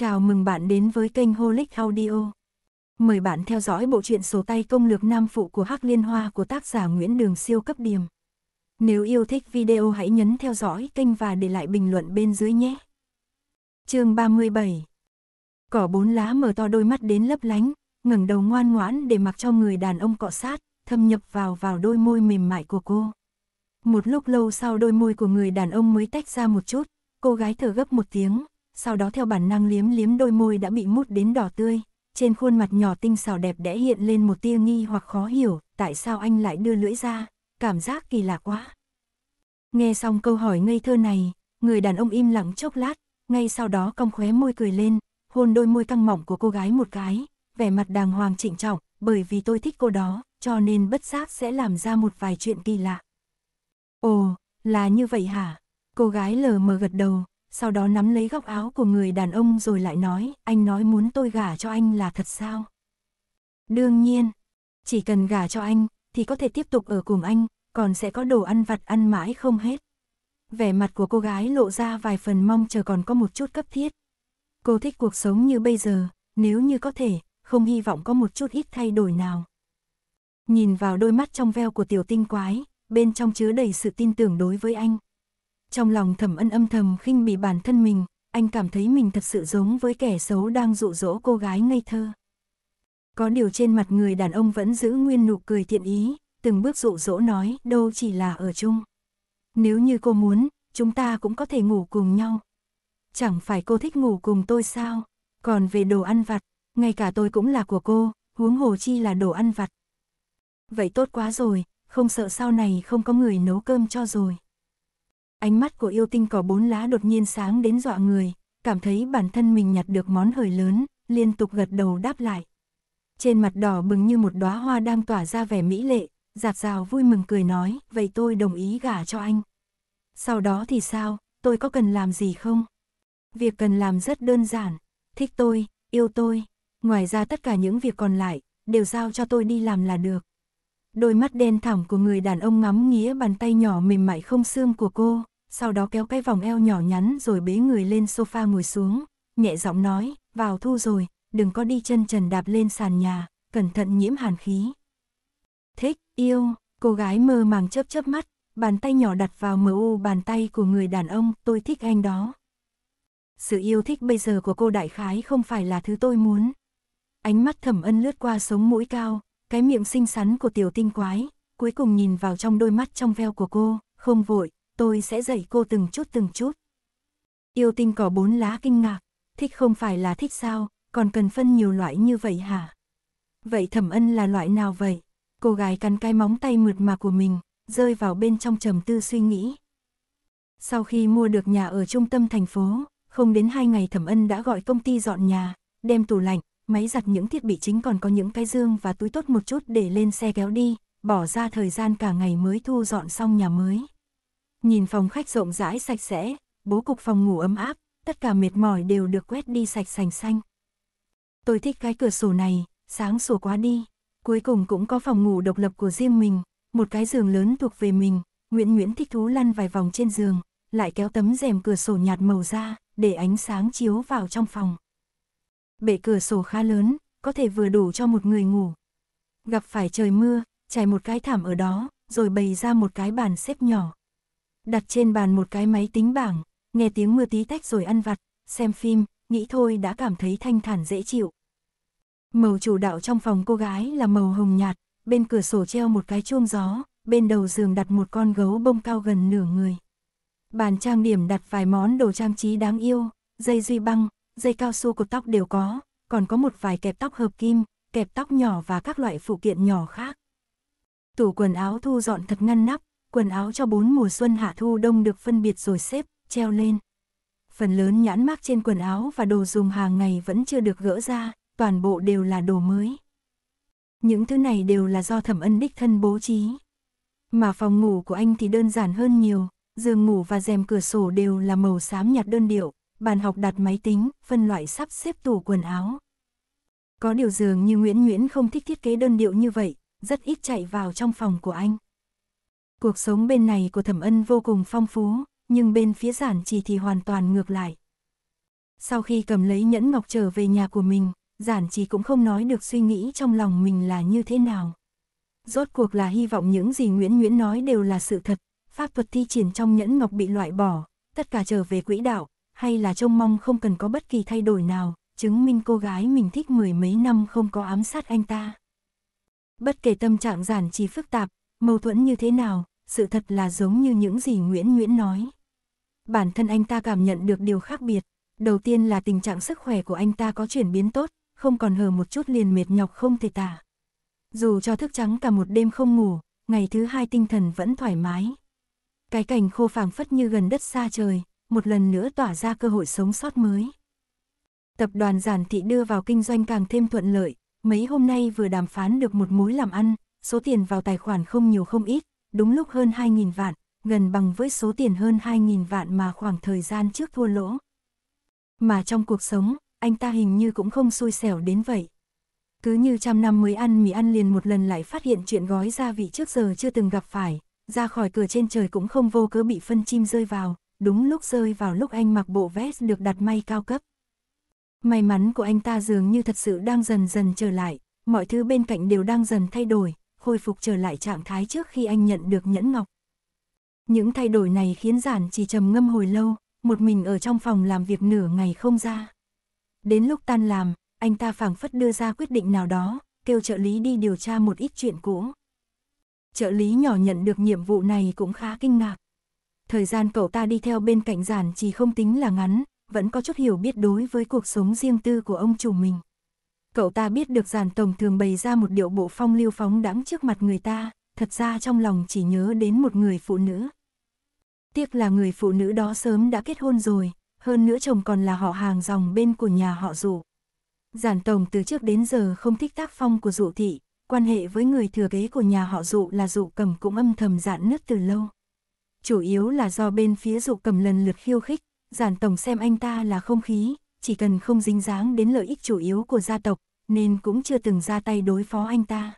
Chào mừng bạn đến với kênh Holic Audio. Mời bạn theo dõi bộ truyện sổ tay công lược nam phụ của Hắc Liên Hoa của tác giả Nguyễn Đường Siêu cấp điểm. Nếu yêu thích video hãy nhấn theo dõi kênh và để lại bình luận bên dưới nhé. Chương 37. Cỏ bốn lá mở to đôi mắt đến lấp lánh, ngẩng đầu ngoan ngoãn để mặc cho người đàn ông cọ sát, thâm nhập vào vào đôi môi mềm mại của cô. Một lúc lâu sau đôi môi của người đàn ông mới tách ra một chút, cô gái thở gấp một tiếng, sau đó theo bản năng liếm liếm đôi môi đã bị mút đến đỏ tươi, trên khuôn mặt nhỏ tinh xảo đẹp đẽ hiện lên một tia nghi hoặc khó hiểu, tại sao anh lại đưa lưỡi ra, cảm giác kỳ lạ quá. Nghe xong câu hỏi ngây thơ này, người đàn ông im lặng chốc lát, ngay sau đó cong khóe môi cười lên, hôn đôi môi căng mỏng của cô gái một cái, vẻ mặt đàng hoàng trịnh trọng, bởi vì tôi thích cô đó, cho nên bất giác sẽ làm ra một vài chuyện kỳ lạ. Ồ, là như vậy hả? Cô gái lờ mờ gật đầu, sau đó nắm lấy góc áo của người đàn ông rồi lại nói, anh nói muốn tôi gả cho anh là thật sao? Đương nhiên, chỉ cần gả cho anh, thì có thể tiếp tục ở cùng anh, còn sẽ có đồ ăn vặt ăn mãi không hết. Vẻ mặt của cô gái lộ ra vài phần mong chờ còn có một chút cấp thiết. Cô thích cuộc sống như bây giờ, nếu như có thể, không hy vọng có một chút ít thay đổi nào. Nhìn vào đôi mắt trong veo của tiểu tinh quái, bên trong chứa đầy sự tin tưởng đối với anh. Trong lòng thẩm ân âm thầm khinh bị bản thân mình, anh cảm thấy mình thật sự giống với kẻ xấu đang dụ dỗ cô gái ngây thơ. Có điều trên mặt người đàn ông vẫn giữ nguyên nụ cười thiện ý, từng bước dụ dỗ nói đâu chỉ là ở chung. Nếu như cô muốn, chúng ta cũng có thể ngủ cùng nhau. Chẳng phải cô thích ngủ cùng tôi sao? Còn về đồ ăn vặt, ngay cả tôi cũng là của cô, huống hồ chi là đồ ăn vặt. Vậy tốt quá rồi, không sợ sau này không có người nấu cơm cho rồi. Ánh mắt của yêu tinh cỏ bốn lá đột nhiên sáng đến dọa người, cảm thấy bản thân mình nhặt được món hời lớn, liên tục gật đầu đáp lại. Trên mặt đỏ bừng như một đóa hoa đang tỏa ra vẻ mỹ lệ, giạt rào vui mừng cười nói, vậy tôi đồng ý gả cho anh. Sau đó thì sao, tôi có cần làm gì không? Việc cần làm rất đơn giản, thích tôi, yêu tôi, ngoài ra tất cả những việc còn lại, đều giao cho tôi đi làm là được. Đôi mắt đen thẳm của người đàn ông ngắm nghía bàn tay nhỏ mềm mại không xương của cô, sau đó kéo cái vòng eo nhỏ nhắn rồi bế người lên sofa ngồi xuống, nhẹ giọng nói, vào thu rồi, đừng có đi chân trần đạp lên sàn nhà, cẩn thận nhiễm hàn khí. Thích, yêu, cô gái mơ màng chớp chớp mắt, bàn tay nhỏ đặt vào mờ u bàn tay của người đàn ông, tôi thích anh đó. Sự yêu thích bây giờ của cô đại khái không phải là thứ tôi muốn. Ánh mắt thẩm ân lướt qua sống mũi cao, cái miệng xinh xắn của tiểu tinh quái, cuối cùng nhìn vào trong đôi mắt trong veo của cô, không vội, tôi sẽ dạy cô từng chút từng chút. Yêu tinh cỏ bốn lá kinh ngạc, thích không phải là thích sao, còn cần phân nhiều loại như vậy hả? Vậy thẩm ân là loại nào vậy? Cô gái cắn cái móng tay mượt mà của mình, rơi vào bên trong trầm tư suy nghĩ. Sau khi mua được nhà ở trung tâm thành phố, không đến hai ngày thẩm ân đã gọi công ty dọn nhà, đem tủ lạnh, máy giặt những thiết bị chính còn có những cái dương và túi tốt một chút để lên xe kéo đi, bỏ ra thời gian cả ngày mới thu dọn xong nhà mới. Nhìn phòng khách rộng rãi sạch sẽ, bố cục phòng ngủ ấm áp, tất cả mệt mỏi đều được quét đi sạch sành xanh. Tôi thích cái cửa sổ này, sáng sủa quá đi. Cuối cùng cũng có phòng ngủ độc lập của riêng mình, một cái giường lớn thuộc về mình, Nguyễn Nguyễn thích thú lăn vài vòng trên giường, lại kéo tấm rèm cửa sổ nhạt màu ra, để ánh sáng chiếu vào trong phòng. Bệ cửa sổ khá lớn, có thể vừa đủ cho một người ngủ. Gặp phải trời mưa, trải một cái thảm ở đó, rồi bày ra một cái bàn xếp nhỏ, đặt trên bàn một cái máy tính bảng, nghe tiếng mưa tí tách rồi ăn vặt, xem phim, nghĩ thôi đã cảm thấy thanh thản dễ chịu. Màu chủ đạo trong phòng cô gái là màu hồng nhạt, bên cửa sổ treo một cái chuông gió, bên đầu giường đặt một con gấu bông cao gần nửa người. Bàn trang điểm đặt vài món đồ trang trí đáng yêu, dây duy băng, dây cao su cột tóc đều có, còn có một vài kẹp tóc hợp kim, kẹp tóc nhỏ và các loại phụ kiện nhỏ khác. Tủ quần áo thu dọn thật ngăn nắp, quần áo cho bốn mùa xuân hạ thu đông được phân biệt rồi xếp, treo lên. Phần lớn nhãn mác trên quần áo và đồ dùng hàng ngày vẫn chưa được gỡ ra, toàn bộ đều là đồ mới. Những thứ này đều là do thẩm ân đích thân bố trí. Mà phòng ngủ của anh thì đơn giản hơn nhiều, giường ngủ và rèm cửa sổ đều là màu xám nhạt đơn điệu, bàn học đặt máy tính, phân loại sắp xếp tủ quần áo. Có điều dường như Nguyễn Nguyễn không thích thiết kế đơn điệu như vậy, rất ít chạy vào trong phòng của anh. Cuộc sống bên này của Thẩm Ân vô cùng phong phú, nhưng bên phía giản trì thì hoàn toàn ngược lại. Sau khi cầm lấy nhẫn ngọc trở về nhà của mình, giản trì cũng không nói được suy nghĩ trong lòng mình là như thế nào. Rốt cuộc là hy vọng những gì Nguyễn Nguyễn nói đều là sự thật, pháp thuật thi triển trong nhẫn ngọc bị loại bỏ, tất cả trở về quỹ đạo, hay là trông mong không cần có bất kỳ thay đổi nào, chứng minh cô gái mình thích mười mấy năm không có ám sát anh ta. Bất kể tâm trạng giản trì phức tạp, mâu thuẫn như thế nào, sự thật là giống như những gì Nguyễn Nguyễn nói. Bản thân anh ta cảm nhận được điều khác biệt, đầu tiên là tình trạng sức khỏe của anh ta có chuyển biến tốt, không còn hờ một chút liền mệt nhọc không thể tả. Dù cho thức trắng cả một đêm không ngủ, ngày thứ hai tinh thần vẫn thoải mái. Cái cảnh khô phảng phất như gần đất xa trời, một lần nữa tỏa ra cơ hội sống sót mới. Tập đoàn giản thị đưa vào kinh doanh càng thêm thuận lợi, mấy hôm nay vừa đàm phán được một mối làm ăn, số tiền vào tài khoản không nhiều không ít, đúng lúc hơn 2.000 vạn, gần bằng với số tiền hơn 2.000 vạn mà khoảng thời gian trước thua lỗ. Mà trong cuộc sống, anh ta hình như cũng không xui xẻo đến vậy. Cứ như trăm năm mới ăn mì ăn liền một lần lại phát hiện chuyện gói gia vị trước giờ chưa từng gặp phải, ra khỏi cửa trên trời cũng không vô cớ bị phân chim rơi vào, đúng lúc rơi vào lúc anh mặc bộ vest được đặt may cao cấp. May mắn của anh ta dường như thật sự đang dần dần trở lại, mọi thứ bên cạnh đều đang dần thay đổi, khôi phục trở lại trạng thái trước khi anh nhận được nhẫn ngọc. Những thay đổi này khiến giản chỉ trầm ngâm hồi lâu, một mình ở trong phòng làm việc nửa ngày không ra. Đến lúc tan làm, anh ta phảng phất đưa ra quyết định nào đó, kêu trợ lý đi điều tra một ít chuyện cũ. Trợ lý nhỏ nhận được nhiệm vụ này cũng khá kinh ngạc. Thời gian cậu ta đi theo bên cạnh giản chỉ không tính là ngắn, vẫn có chút hiểu biết đối với cuộc sống riêng tư của ông chủ mình cậu ta biết được giàn tổng thường bày ra một điệu bộ phong lưu phóng đãng trước mặt người ta, thật ra trong lòng chỉ nhớ đến một người phụ nữ. Tiếc là người phụ nữ đó sớm đã kết hôn rồi, hơn nữa chồng còn là họ hàng dòng bên của nhà họ dụ. Giản tổng từ trước đến giờ không thích tác phong của dụ thị, quan hệ với người thừa kế của nhà họ dụ là dụ cầm cũng âm thầm giãn nứt từ lâu. Chủ yếu là do bên phía dụ cầm lần lượt khiêu khích, giản tổng xem anh ta là không khí, chỉ cần không dính dáng đến lợi ích chủ yếu của gia tộc, nên cũng chưa từng ra tay đối phó anh ta.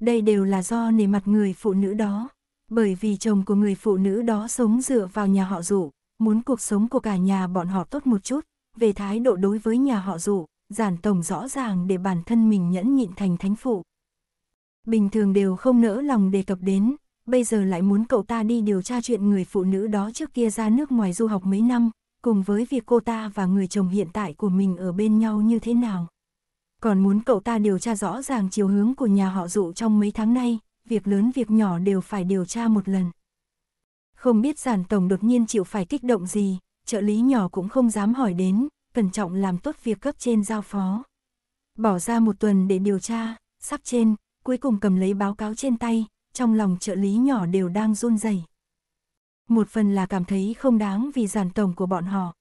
Đây đều là do nề mặt người phụ nữ đó, bởi vì chồng của người phụ nữ đó sống dựa vào nhà họ rủ, muốn cuộc sống của cả nhà bọn họ tốt một chút, về thái độ đối với nhà họ rủ, giản tổng rõ ràng để bản thân mình nhẫn nhịn thành thánh phụ. Bình thường đều không nỡ lòng đề cập đến, bây giờ lại muốn cậu ta đi điều tra chuyện người phụ nữ đó trước kia ra nước ngoài du học mấy năm, cùng với việc cô ta và người chồng hiện tại của mình ở bên nhau như thế nào còn muốn cậu ta điều tra rõ ràng chiều hướng của nhà họ dụ trong mấy tháng nay, việc lớn việc nhỏ đều phải điều tra một lần. Không biết giản tổng đột nhiên chịu phải kích động gì, trợ lý nhỏ cũng không dám hỏi đến, cẩn trọng làm tốt việc cấp trên giao phó. Bỏ ra một tuần để điều tra, sắp trên, cuối cùng cầm lấy báo cáo trên tay, trong lòng trợ lý nhỏ đều đang run rẩy. Một phần là cảm thấy không đáng vì giản tổng của bọn họ,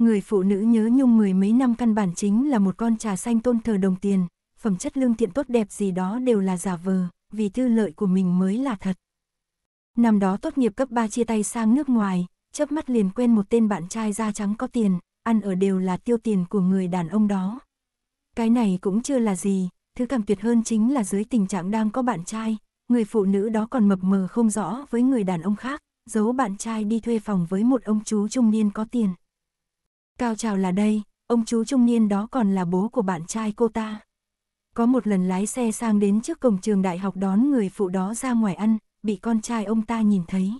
Người phụ nữ nhớ nhung mười mấy năm căn bản chính là một con trà xanh tôn thờ đồng tiền, phẩm chất lương thiện tốt đẹp gì đó đều là giả vờ, vì tư lợi của mình mới là thật. Năm đó tốt nghiệp cấp 3 chia tay sang nước ngoài, chớp mắt liền quen một tên bạn trai da trắng có tiền, ăn ở đều là tiêu tiền của người đàn ông đó. Cái này cũng chưa là gì, thứ càng tuyệt hơn chính là dưới tình trạng đang có bạn trai, người phụ nữ đó còn mập mờ không rõ với người đàn ông khác, giấu bạn trai đi thuê phòng với một ông chú trung niên có tiền. Cao trào là đây, ông chú trung niên đó còn là bố của bạn trai cô ta. Có một lần lái xe sang đến trước cổng trường đại học đón người phụ đó ra ngoài ăn, bị con trai ông ta nhìn thấy.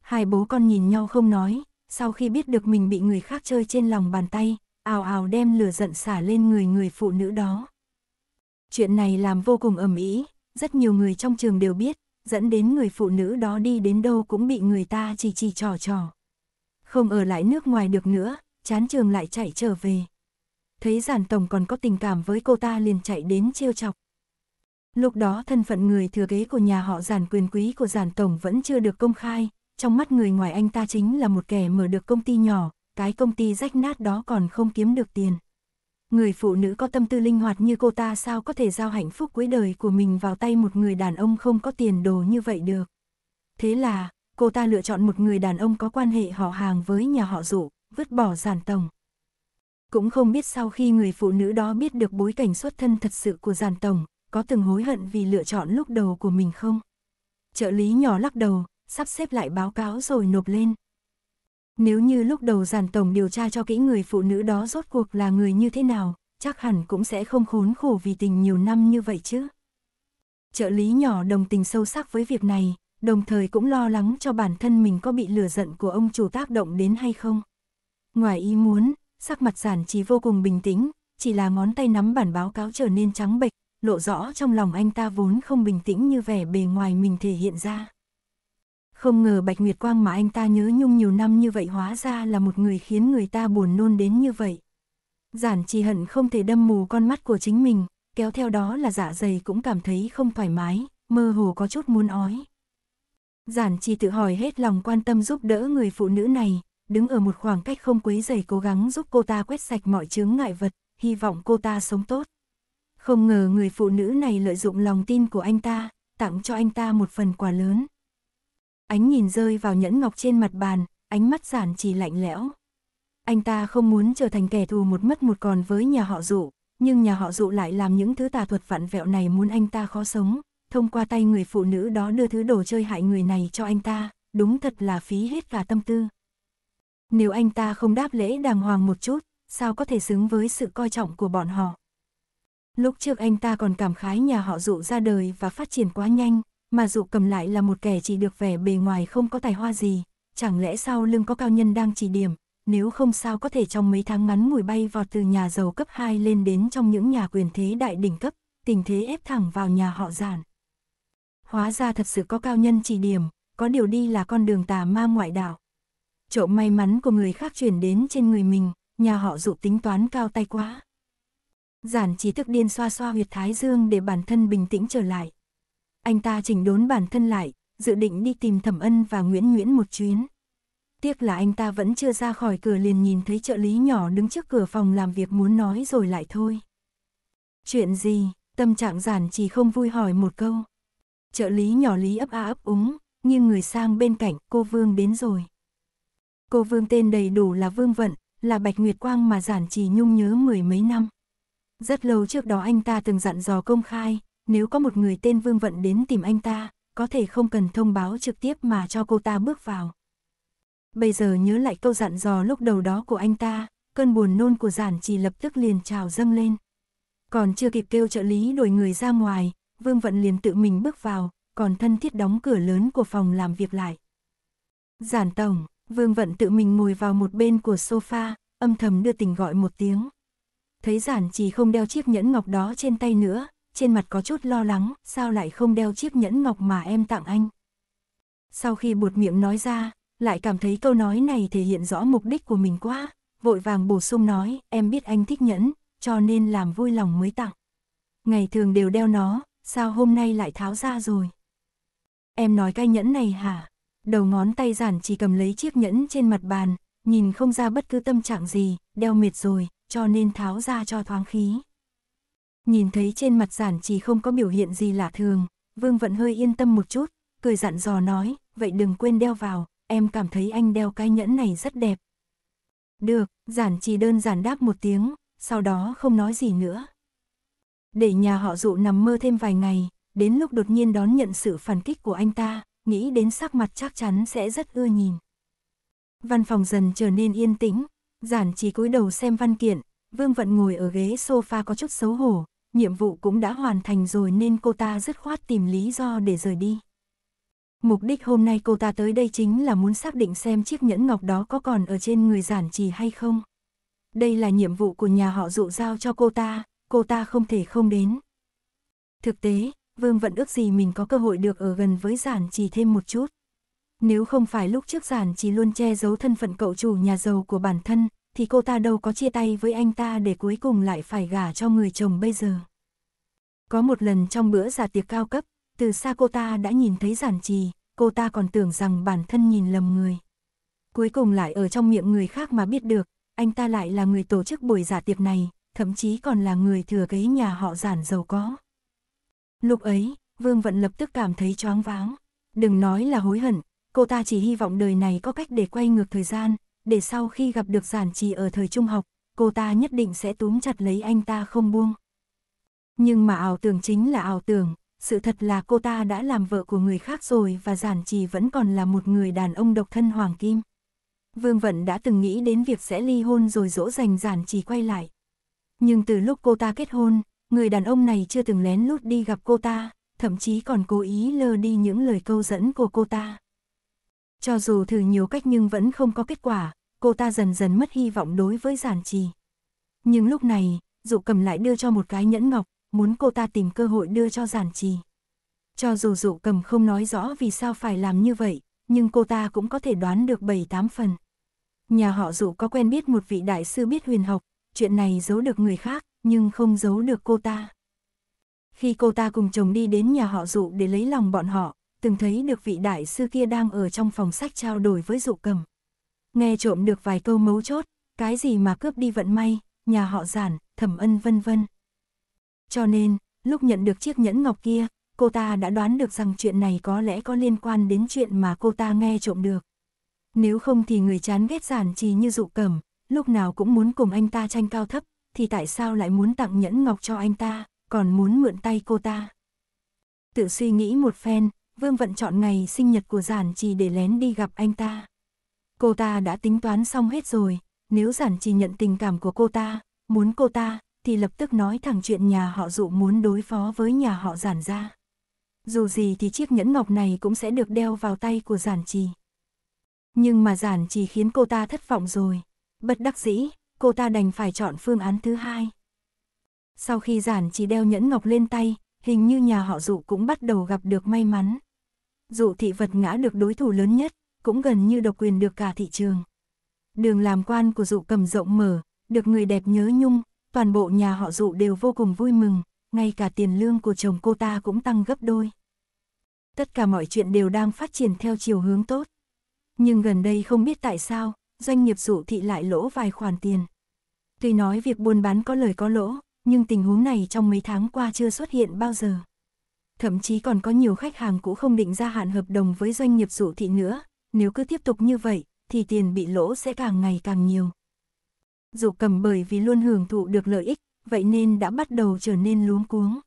Hai bố con nhìn nhau không nói, sau khi biết được mình bị người khác chơi trên lòng bàn tay, ào ào đem lửa giận xả lên người người phụ nữ đó. Chuyện này làm vô cùng ầm ĩ, rất nhiều người trong trường đều biết, dẫn đến người phụ nữ đó đi đến đâu cũng bị người ta chỉ chỉ trò trò. Không ở lại nước ngoài được nữa, chán trường lại chạy trở về. Thấy giản tổng còn có tình cảm với cô ta liền chạy đến trêu chọc. Lúc đó thân phận người thừa kế của nhà họ giản quyền quý của giản tổng vẫn chưa được công khai, trong mắt người ngoài anh ta chính là một kẻ mở được công ty nhỏ, cái công ty rách nát đó còn không kiếm được tiền. Người phụ nữ có tâm tư linh hoạt như cô ta sao có thể giao hạnh phúc cuối đời của mình vào tay một người đàn ông không có tiền đồ như vậy được. Thế là, cô ta lựa chọn một người đàn ông có quan hệ họ hàng với nhà họ dụ, vứt bỏ giản tổng. Cũng không biết sau khi người phụ nữ đó biết được bối cảnh xuất thân thật sự của giản tổng, có từng hối hận vì lựa chọn lúc đầu của mình không? Trợ lý nhỏ lắc đầu, sắp xếp lại báo cáo rồi nộp lên. Nếu như lúc đầu giản tổng điều tra cho kỹ người phụ nữ đó rốt cuộc là người như thế nào, chắc hẳn cũng sẽ không khốn khổ vì tình nhiều năm như vậy chứ. Trợ lý nhỏ đồng tình sâu sắc với việc này, đồng thời cũng lo lắng cho bản thân mình có bị lừa giận của ông chủ tác động đến hay không. Ngoài ý muốn, sắc mặt giản trí vô cùng bình tĩnh, chỉ là ngón tay nắm bản báo cáo trở nên trắng bệch, lộ rõ trong lòng anh ta vốn không bình tĩnh như vẻ bề ngoài mình thể hiện ra. Không ngờ Bạch Nguyệt Quang mà anh ta nhớ nhung nhiều năm như vậy hóa ra là một người khiến người ta buồn nôn đến như vậy. Giản trì hận không thể đâm mù con mắt của chính mình, kéo theo đó là dạ dày cũng cảm thấy không thoải mái, mơ hồ có chút muốn ói. Giản trì tự hỏi hết lòng quan tâm giúp đỡ người phụ nữ này, đứng ở một khoảng cách không quấy rầy cố gắng giúp cô ta quét sạch mọi chướng ngại vật, hy vọng cô ta sống tốt. Không ngờ người phụ nữ này lợi dụng lòng tin của anh ta, tặng cho anh ta một phần quà lớn. Ánh nhìn rơi vào nhẫn ngọc trên mặt bàn, ánh mắt giản chỉ lạnh lẽo. Anh ta không muốn trở thành kẻ thù một mất một còn với nhà họ dụ, nhưng nhà họ dụ lại làm những thứ tà thuật vặn vẹo này muốn anh ta khó sống, thông qua tay người phụ nữ đó đưa thứ đồ chơi hại người này cho anh ta, đúng thật là phí hết cả tâm tư. Nếu anh ta không đáp lễ đàng hoàng một chút, sao có thể xứng với sự coi trọng của bọn họ. Lúc trước anh ta còn cảm khái nhà họ dụ ra đời và phát triển quá nhanh, mà dụ cầm lại là một kẻ chỉ được vẻ bề ngoài không có tài hoa gì, chẳng lẽ sau lưng có cao nhân đang chỉ điểm, nếu không sao có thể trong mấy tháng ngắn ngủi bay vọt từ nhà giàu cấp 2 lên đến trong những nhà quyền thế đại đỉnh cấp, tình thế ép thẳng vào nhà họ giản. Hóa ra thật sự có cao nhân chỉ điểm, có điều đi là con đường tà ma ngoại đạo trộm may mắn của người khác chuyển đến trên người mình, nhà họ dụ tính toán cao tay quá. Giản trí thức điên xoa xoa huyệt thái dương để bản thân bình tĩnh trở lại. Anh ta chỉnh đốn bản thân lại, dự định đi tìm thẩm ân và Nguyễn Nguyễn một chuyến. Tiếc là anh ta vẫn chưa ra khỏi cửa liền nhìn thấy trợ lý nhỏ đứng trước cửa phòng làm việc muốn nói rồi lại thôi. Chuyện gì, tâm trạng giản trí không vui hỏi một câu. Trợ lý nhỏ lý ấp a ấp úng, nhưng người sang bên cạnh cô Vương đến rồi. Cô Vương tên đầy đủ là Vương Vận, là Bạch Nguyệt Quang mà Giản Trì Nhung nhớ mười mấy năm. Rất lâu trước đó anh ta từng dặn dò công khai, nếu có một người tên Vương Vận đến tìm anh ta, có thể không cần thông báo trực tiếp mà cho cô ta bước vào. Bây giờ nhớ lại câu dặn dò lúc đầu đó của anh ta, cơn buồn nôn của Giản Trì lập tức liền trào dâng lên. Còn chưa kịp kêu trợ lý đuổi người ra ngoài, Vương Vận liền tự mình bước vào, còn thân thiết đóng cửa lớn của phòng làm việc lại. Giản Tổng Vương Vận tự mình ngồi vào một bên của sofa, âm thầm đưa tình gọi một tiếng. Thấy giản chỉ không đeo chiếc nhẫn ngọc đó trên tay nữa, trên mặt có chút lo lắng, sao lại không đeo chiếc nhẫn ngọc mà em tặng anh. Sau khi buột miệng nói ra, lại cảm thấy câu nói này thể hiện rõ mục đích của mình quá, vội vàng bổ sung nói, em biết anh thích nhẫn, cho nên làm vui lòng mới tặng. Ngày thường đều đeo nó, sao hôm nay lại tháo ra rồi? Em nói cái nhẫn này hả? đầu ngón tay giản chỉ cầm lấy chiếc nhẫn trên mặt bàn, nhìn không ra bất cứ tâm trạng gì, đeo mệt rồi, cho nên tháo ra cho thoáng khí. Nhìn thấy trên mặt giản chỉ không có biểu hiện gì lạ thường, Vương vẫn hơi yên tâm một chút, cười dặn dò nói, vậy đừng quên đeo vào, em cảm thấy anh đeo cái nhẫn này rất đẹp. Được, giản chỉ đơn giản đáp một tiếng, sau đó không nói gì nữa. Để nhà họ dụ nằm mơ thêm vài ngày, đến lúc đột nhiên đón nhận sự phản kích của anh ta, nghĩ đến sắc mặt chắc chắn sẽ rất ưa nhìn. Văn phòng dần trở nên yên tĩnh, giản chỉ cúi đầu xem văn kiện, Vương Vận ngồi ở ghế sofa có chút xấu hổ, nhiệm vụ cũng đã hoàn thành rồi nên cô ta dứt khoát tìm lý do để rời đi. Mục đích hôm nay cô ta tới đây chính là muốn xác định xem chiếc nhẫn ngọc đó có còn ở trên người giản trì hay không. Đây là nhiệm vụ của nhà họ dụ giao cho cô ta, cô ta không thể không đến. Thực tế, Vương Vận ước gì mình có cơ hội được ở gần với Giản Trì thêm một chút. Nếu không phải lúc trước Giản Trì luôn che giấu thân phận cậu chủ nhà giàu của bản thân, thì cô ta đâu có chia tay với anh ta để cuối cùng lại phải gả cho người chồng bây giờ. Có một lần trong bữa giả tiệc cao cấp, từ xa cô ta đã nhìn thấy Giản Trì, cô ta còn tưởng rằng bản thân nhìn lầm người. Cuối cùng lại ở trong miệng người khác mà biết được, anh ta lại là người tổ chức buổi giả tiệc này, thậm chí còn là người thừa kế nhà họ Giản giàu có. Lúc ấy, Vương Vận lập tức cảm thấy choáng váng. Đừng nói là hối hận, cô ta chỉ hy vọng đời này có cách để quay ngược thời gian, để sau khi gặp được giản trì ở thời trung học, cô ta nhất định sẽ túm chặt lấy anh ta không buông. Nhưng mà ảo tưởng chính là ảo tưởng, sự thật là cô ta đã làm vợ của người khác rồi và giản trì vẫn còn là một người đàn ông độc thân hoàng kim. Vương Vận đã từng nghĩ đến việc sẽ ly hôn rồi dỗ dành giản trì quay lại. Nhưng từ lúc cô ta kết hôn, người đàn ông này chưa từng lén lút đi gặp cô ta, thậm chí còn cố ý lơ đi những lời câu dẫn của cô ta. Cho dù thử nhiều cách nhưng vẫn không có kết quả, cô ta dần dần mất hy vọng đối với giản trì. Nhưng lúc này, dụ cầm lại đưa cho một cái nhẫn ngọc, muốn cô ta tìm cơ hội đưa cho giản trì. Cho dù dụ cầm không nói rõ vì sao phải làm như vậy, nhưng cô ta cũng có thể đoán được 7-8 phần. Nhà họ dụ có quen biết một vị đại sư biết huyền học, chuyện này giấu được người khác, nhưng không giấu được cô ta. Khi cô ta cùng chồng đi đến nhà họ dụ để lấy lòng bọn họ, từng thấy được vị đại sư kia đang ở trong phòng sách trao đổi với dụ cầm. Nghe trộm được vài câu mấu chốt, cái gì mà cướp đi vận may, nhà họ giản, thẩm ân vân vân. Cho nên, lúc nhận được chiếc nhẫn ngọc kia, cô ta đã đoán được rằng chuyện này có lẽ có liên quan đến chuyện mà cô ta nghe trộm được. Nếu không thì người chán ghét giản trì như dụ cầm, lúc nào cũng muốn cùng anh ta tranh cao thấp, thì tại sao lại muốn tặng nhẫn ngọc cho anh ta, còn muốn mượn tay cô ta. Tự suy nghĩ một phen, Vương Vận chọn ngày sinh nhật của Giản Trì để lén đi gặp anh ta. Cô ta đã tính toán xong hết rồi, nếu Giản Trì nhận tình cảm của cô ta, muốn cô ta, thì lập tức nói thẳng chuyện nhà họ dụ muốn đối phó với nhà họ Giản ra. Dù gì thì chiếc nhẫn ngọc này cũng sẽ được đeo vào tay của Giản Trì. Nhưng mà Giản Trì khiến cô ta thất vọng rồi. Bất đắc dĩ, cô ta đành phải chọn phương án thứ hai. Sau khi giản chỉ đeo nhẫn ngọc lên tay, hình như nhà họ dụ cũng bắt đầu gặp được may mắn. Dụ thị vật ngã được đối thủ lớn nhất, cũng gần như độc quyền được cả thị trường. Đường làm quan của dụ cầm rộng mở, được người đẹp nhớ nhung, toàn bộ nhà họ dụ đều vô cùng vui mừng, ngay cả tiền lương của chồng cô ta cũng tăng gấp đôi. Tất cả mọi chuyện đều đang phát triển theo chiều hướng tốt. Nhưng gần đây không biết tại sao, doanh nghiệp dụ thị lại lỗ vài khoản tiền. Tuy nói việc buôn bán có lời có lỗ, nhưng tình huống này trong mấy tháng qua chưa xuất hiện bao giờ. Thậm chí còn có nhiều khách hàng cũ không định gia hạn hợp đồng với doanh nghiệp dụ thị nữa, nếu cứ tiếp tục như vậy, thì tiền bị lỗ sẽ càng ngày càng nhiều. Dụ cầm bởi vì luôn hưởng thụ được lợi ích, vậy nên đã bắt đầu trở nên luống cuống.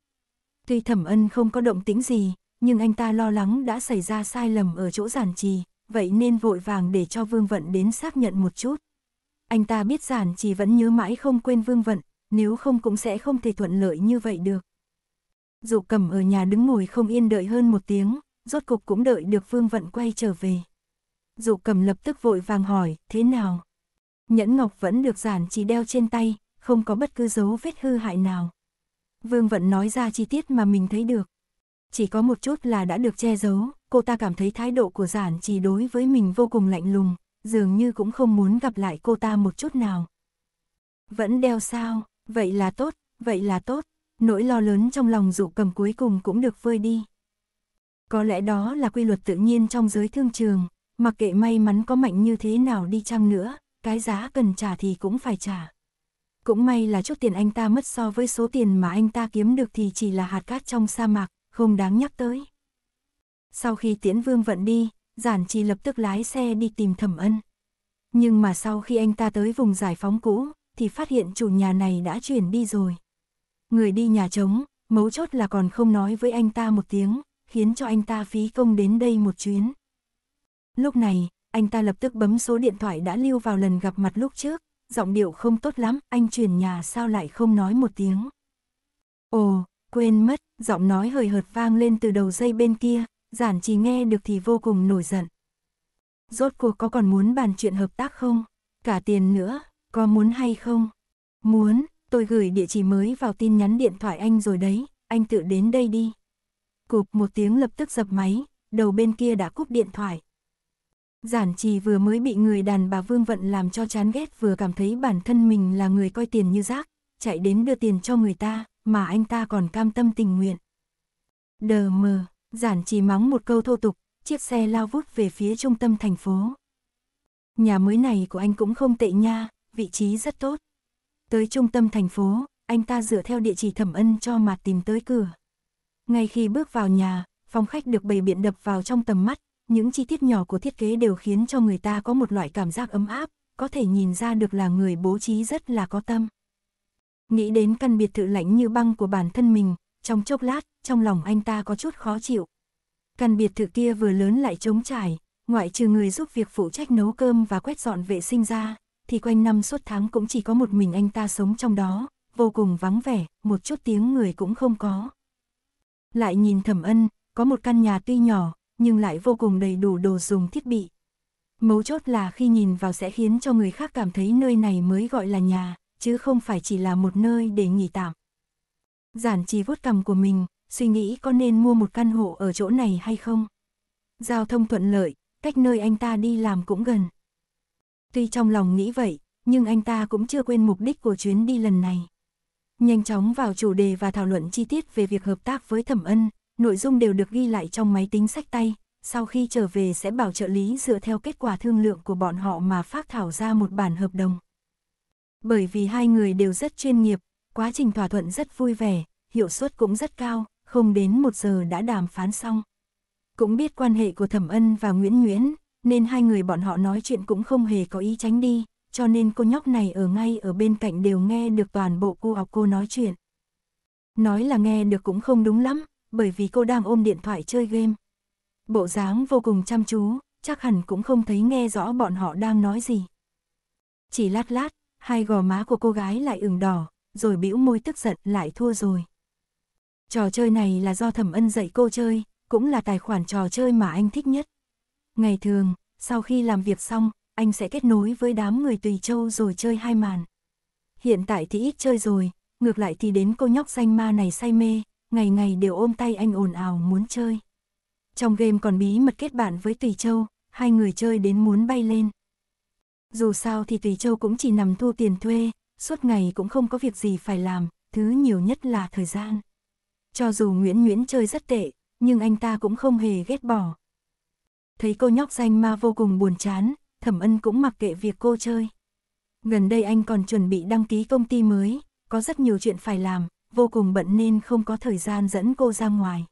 Tuy thẩm ân không có động tĩnh gì, nhưng anh ta lo lắng đã xảy ra sai lầm ở chỗ giản trì, vậy nên vội vàng để cho Vương Vận đến xác nhận một chút. Anh ta biết giản chỉ vẫn nhớ mãi không quên Vương Vận, nếu không cũng sẽ không thể thuận lợi như vậy được. dụ cầm ở nhà đứng ngồi không yên đợi hơn một tiếng, rốt cục cũng đợi được Vương Vận quay trở về. dụ cầm lập tức vội vàng hỏi, thế nào? Nhẫn ngọc vẫn được giản chỉ đeo trên tay, không có bất cứ dấu vết hư hại nào. Vương Vận nói ra chi tiết mà mình thấy được chỉ có một chút là đã được che giấu, cô ta cảm thấy thái độ của giản chỉ đối với mình vô cùng lạnh lùng, dường như cũng không muốn gặp lại cô ta một chút nào. Vẫn đeo sao, vậy là tốt, vậy là tốt, nỗi lo lớn trong lòng dụ cầm cuối cùng cũng được vơi đi. Có lẽ đó là quy luật tự nhiên trong giới thương trường, mặc kệ may mắn có mạnh như thế nào đi chăng nữa, cái giá cần trả thì cũng phải trả. Cũng may là chút tiền anh ta mất so với số tiền mà anh ta kiếm được thì chỉ là hạt cát trong sa mạc, không đáng nhắc tới. Sau khi tiễn vương vận đi, giản trì lập tức lái xe đi tìm thẩm ân. Nhưng mà sau khi anh ta tới vùng giải phóng cũ, thì phát hiện chủ nhà này đã chuyển đi rồi. Người đi nhà trống, mấu chốt là còn không nói với anh ta một tiếng, khiến cho anh ta phí công đến đây một chuyến. Lúc này, anh ta lập tức bấm số điện thoại đã lưu vào lần gặp mặt lúc trước, giọng điệu không tốt lắm, anh chuyển nhà sao lại không nói một tiếng. Ồ, quên mất, giọng nói hời hợt vang lên từ đầu dây bên kia, giản chỉ nghe được thì vô cùng nổi giận. Rốt cuộc có còn muốn bàn chuyện hợp tác không? Cả tiền nữa, có muốn hay không? Muốn, tôi gửi địa chỉ mới vào tin nhắn điện thoại anh rồi đấy, anh tự đến đây đi. Cụp một tiếng lập tức dập máy, đầu bên kia đã cúp điện thoại. Giản trì vừa mới bị người đàn bà Vương Vận làm cho chán ghét vừa cảm thấy bản thân mình là người coi tiền như rác, chạy đến đưa tiền cho người ta, mà anh ta còn cam tâm tình nguyện. Đờ mờ, giản chỉ mắng một câu thô tục, chiếc xe lao vút về phía trung tâm thành phố. Nhà mới này của anh cũng không tệ nha, vị trí rất tốt. Tới trung tâm thành phố, anh ta dựa theo địa chỉ thẩm ân cho mà tìm tới cửa. Ngay khi bước vào nhà, phòng khách được bày biện đập vào trong tầm mắt, những chi tiết nhỏ của thiết kế đều khiến cho người ta có một loại cảm giác ấm áp, có thể nhìn ra được là người bố trí rất là có tâm. Nghĩ đến căn biệt thự lạnh như băng của bản thân mình, trong chốc lát, trong lòng anh ta có chút khó chịu. Căn biệt thự kia vừa lớn lại trống trải, ngoại trừ người giúp việc phụ trách nấu cơm và quét dọn vệ sinh ra, thì quanh năm suốt tháng cũng chỉ có một mình anh ta sống trong đó, vô cùng vắng vẻ, một chút tiếng người cũng không có. Lại nhìn thẩm ân, có một căn nhà tuy nhỏ, nhưng lại vô cùng đầy đủ đồ dùng thiết bị. Mấu chốt là khi nhìn vào sẽ khiến cho người khác cảm thấy nơi này mới gọi là nhà, chứ không phải chỉ là một nơi để nghỉ tạm. Giản trì vuốt cầm của mình, suy nghĩ có nên mua một căn hộ ở chỗ này hay không. Giao thông thuận lợi, cách nơi anh ta đi làm cũng gần. Tuy trong lòng nghĩ vậy, nhưng anh ta cũng chưa quên mục đích của chuyến đi lần này. Nhanh chóng vào chủ đề và thảo luận chi tiết về việc hợp tác với Thẩm Ân, nội dung đều được ghi lại trong máy tính sách tay, sau khi trở về sẽ bảo trợ lý dựa theo kết quả thương lượng của bọn họ mà phát thảo ra một bản hợp đồng. Bởi vì hai người đều rất chuyên nghiệp, quá trình thỏa thuận rất vui vẻ, hiệu suất cũng rất cao, không đến một giờ đã đàm phán xong. Cũng biết quan hệ của Thẩm Ân và Nguyễn Nguyễn, nên hai người bọn họ nói chuyện cũng không hề có ý tránh đi, cho nên cô nhóc này ở ngay ở bên cạnh đều nghe được toàn bộ cô học cô nói chuyện. Nói là nghe được cũng không đúng lắm, bởi vì cô đang ôm điện thoại chơi game. Bộ dáng vô cùng chăm chú, chắc hẳn cũng không thấy nghe rõ bọn họ đang nói gì. Chỉ lát lát, hai gò má của cô gái lại ửng đỏ, rồi bĩu môi tức giận lại thua rồi. Trò chơi này là do thẩm ân dạy cô chơi, cũng là tài khoản trò chơi mà anh thích nhất. Ngày thường, sau khi làm việc xong, anh sẽ kết nối với đám người tùy châu rồi chơi hai màn. Hiện tại thì ít chơi rồi, ngược lại thì đến cô nhóc danh ma này say mê, ngày ngày đều ôm tay anh ồn ào muốn chơi. Trong game còn bí mật kết bạn với Tùy Châu, hai người chơi đến muốn bay lên. Dù sao thì Tùy Châu cũng chỉ nằm thu tiền thuê, suốt ngày cũng không có việc gì phải làm, thứ nhiều nhất là thời gian. Cho dù Nguyễn Nguyễn chơi rất tệ, nhưng anh ta cũng không hề ghét bỏ. Thấy cô nhóc danh ma vô cùng buồn chán, Thẩm Ân cũng mặc kệ việc cô chơi. Gần đây anh còn chuẩn bị đăng ký công ty mới, có rất nhiều chuyện phải làm, vô cùng bận nên không có thời gian dẫn cô ra ngoài.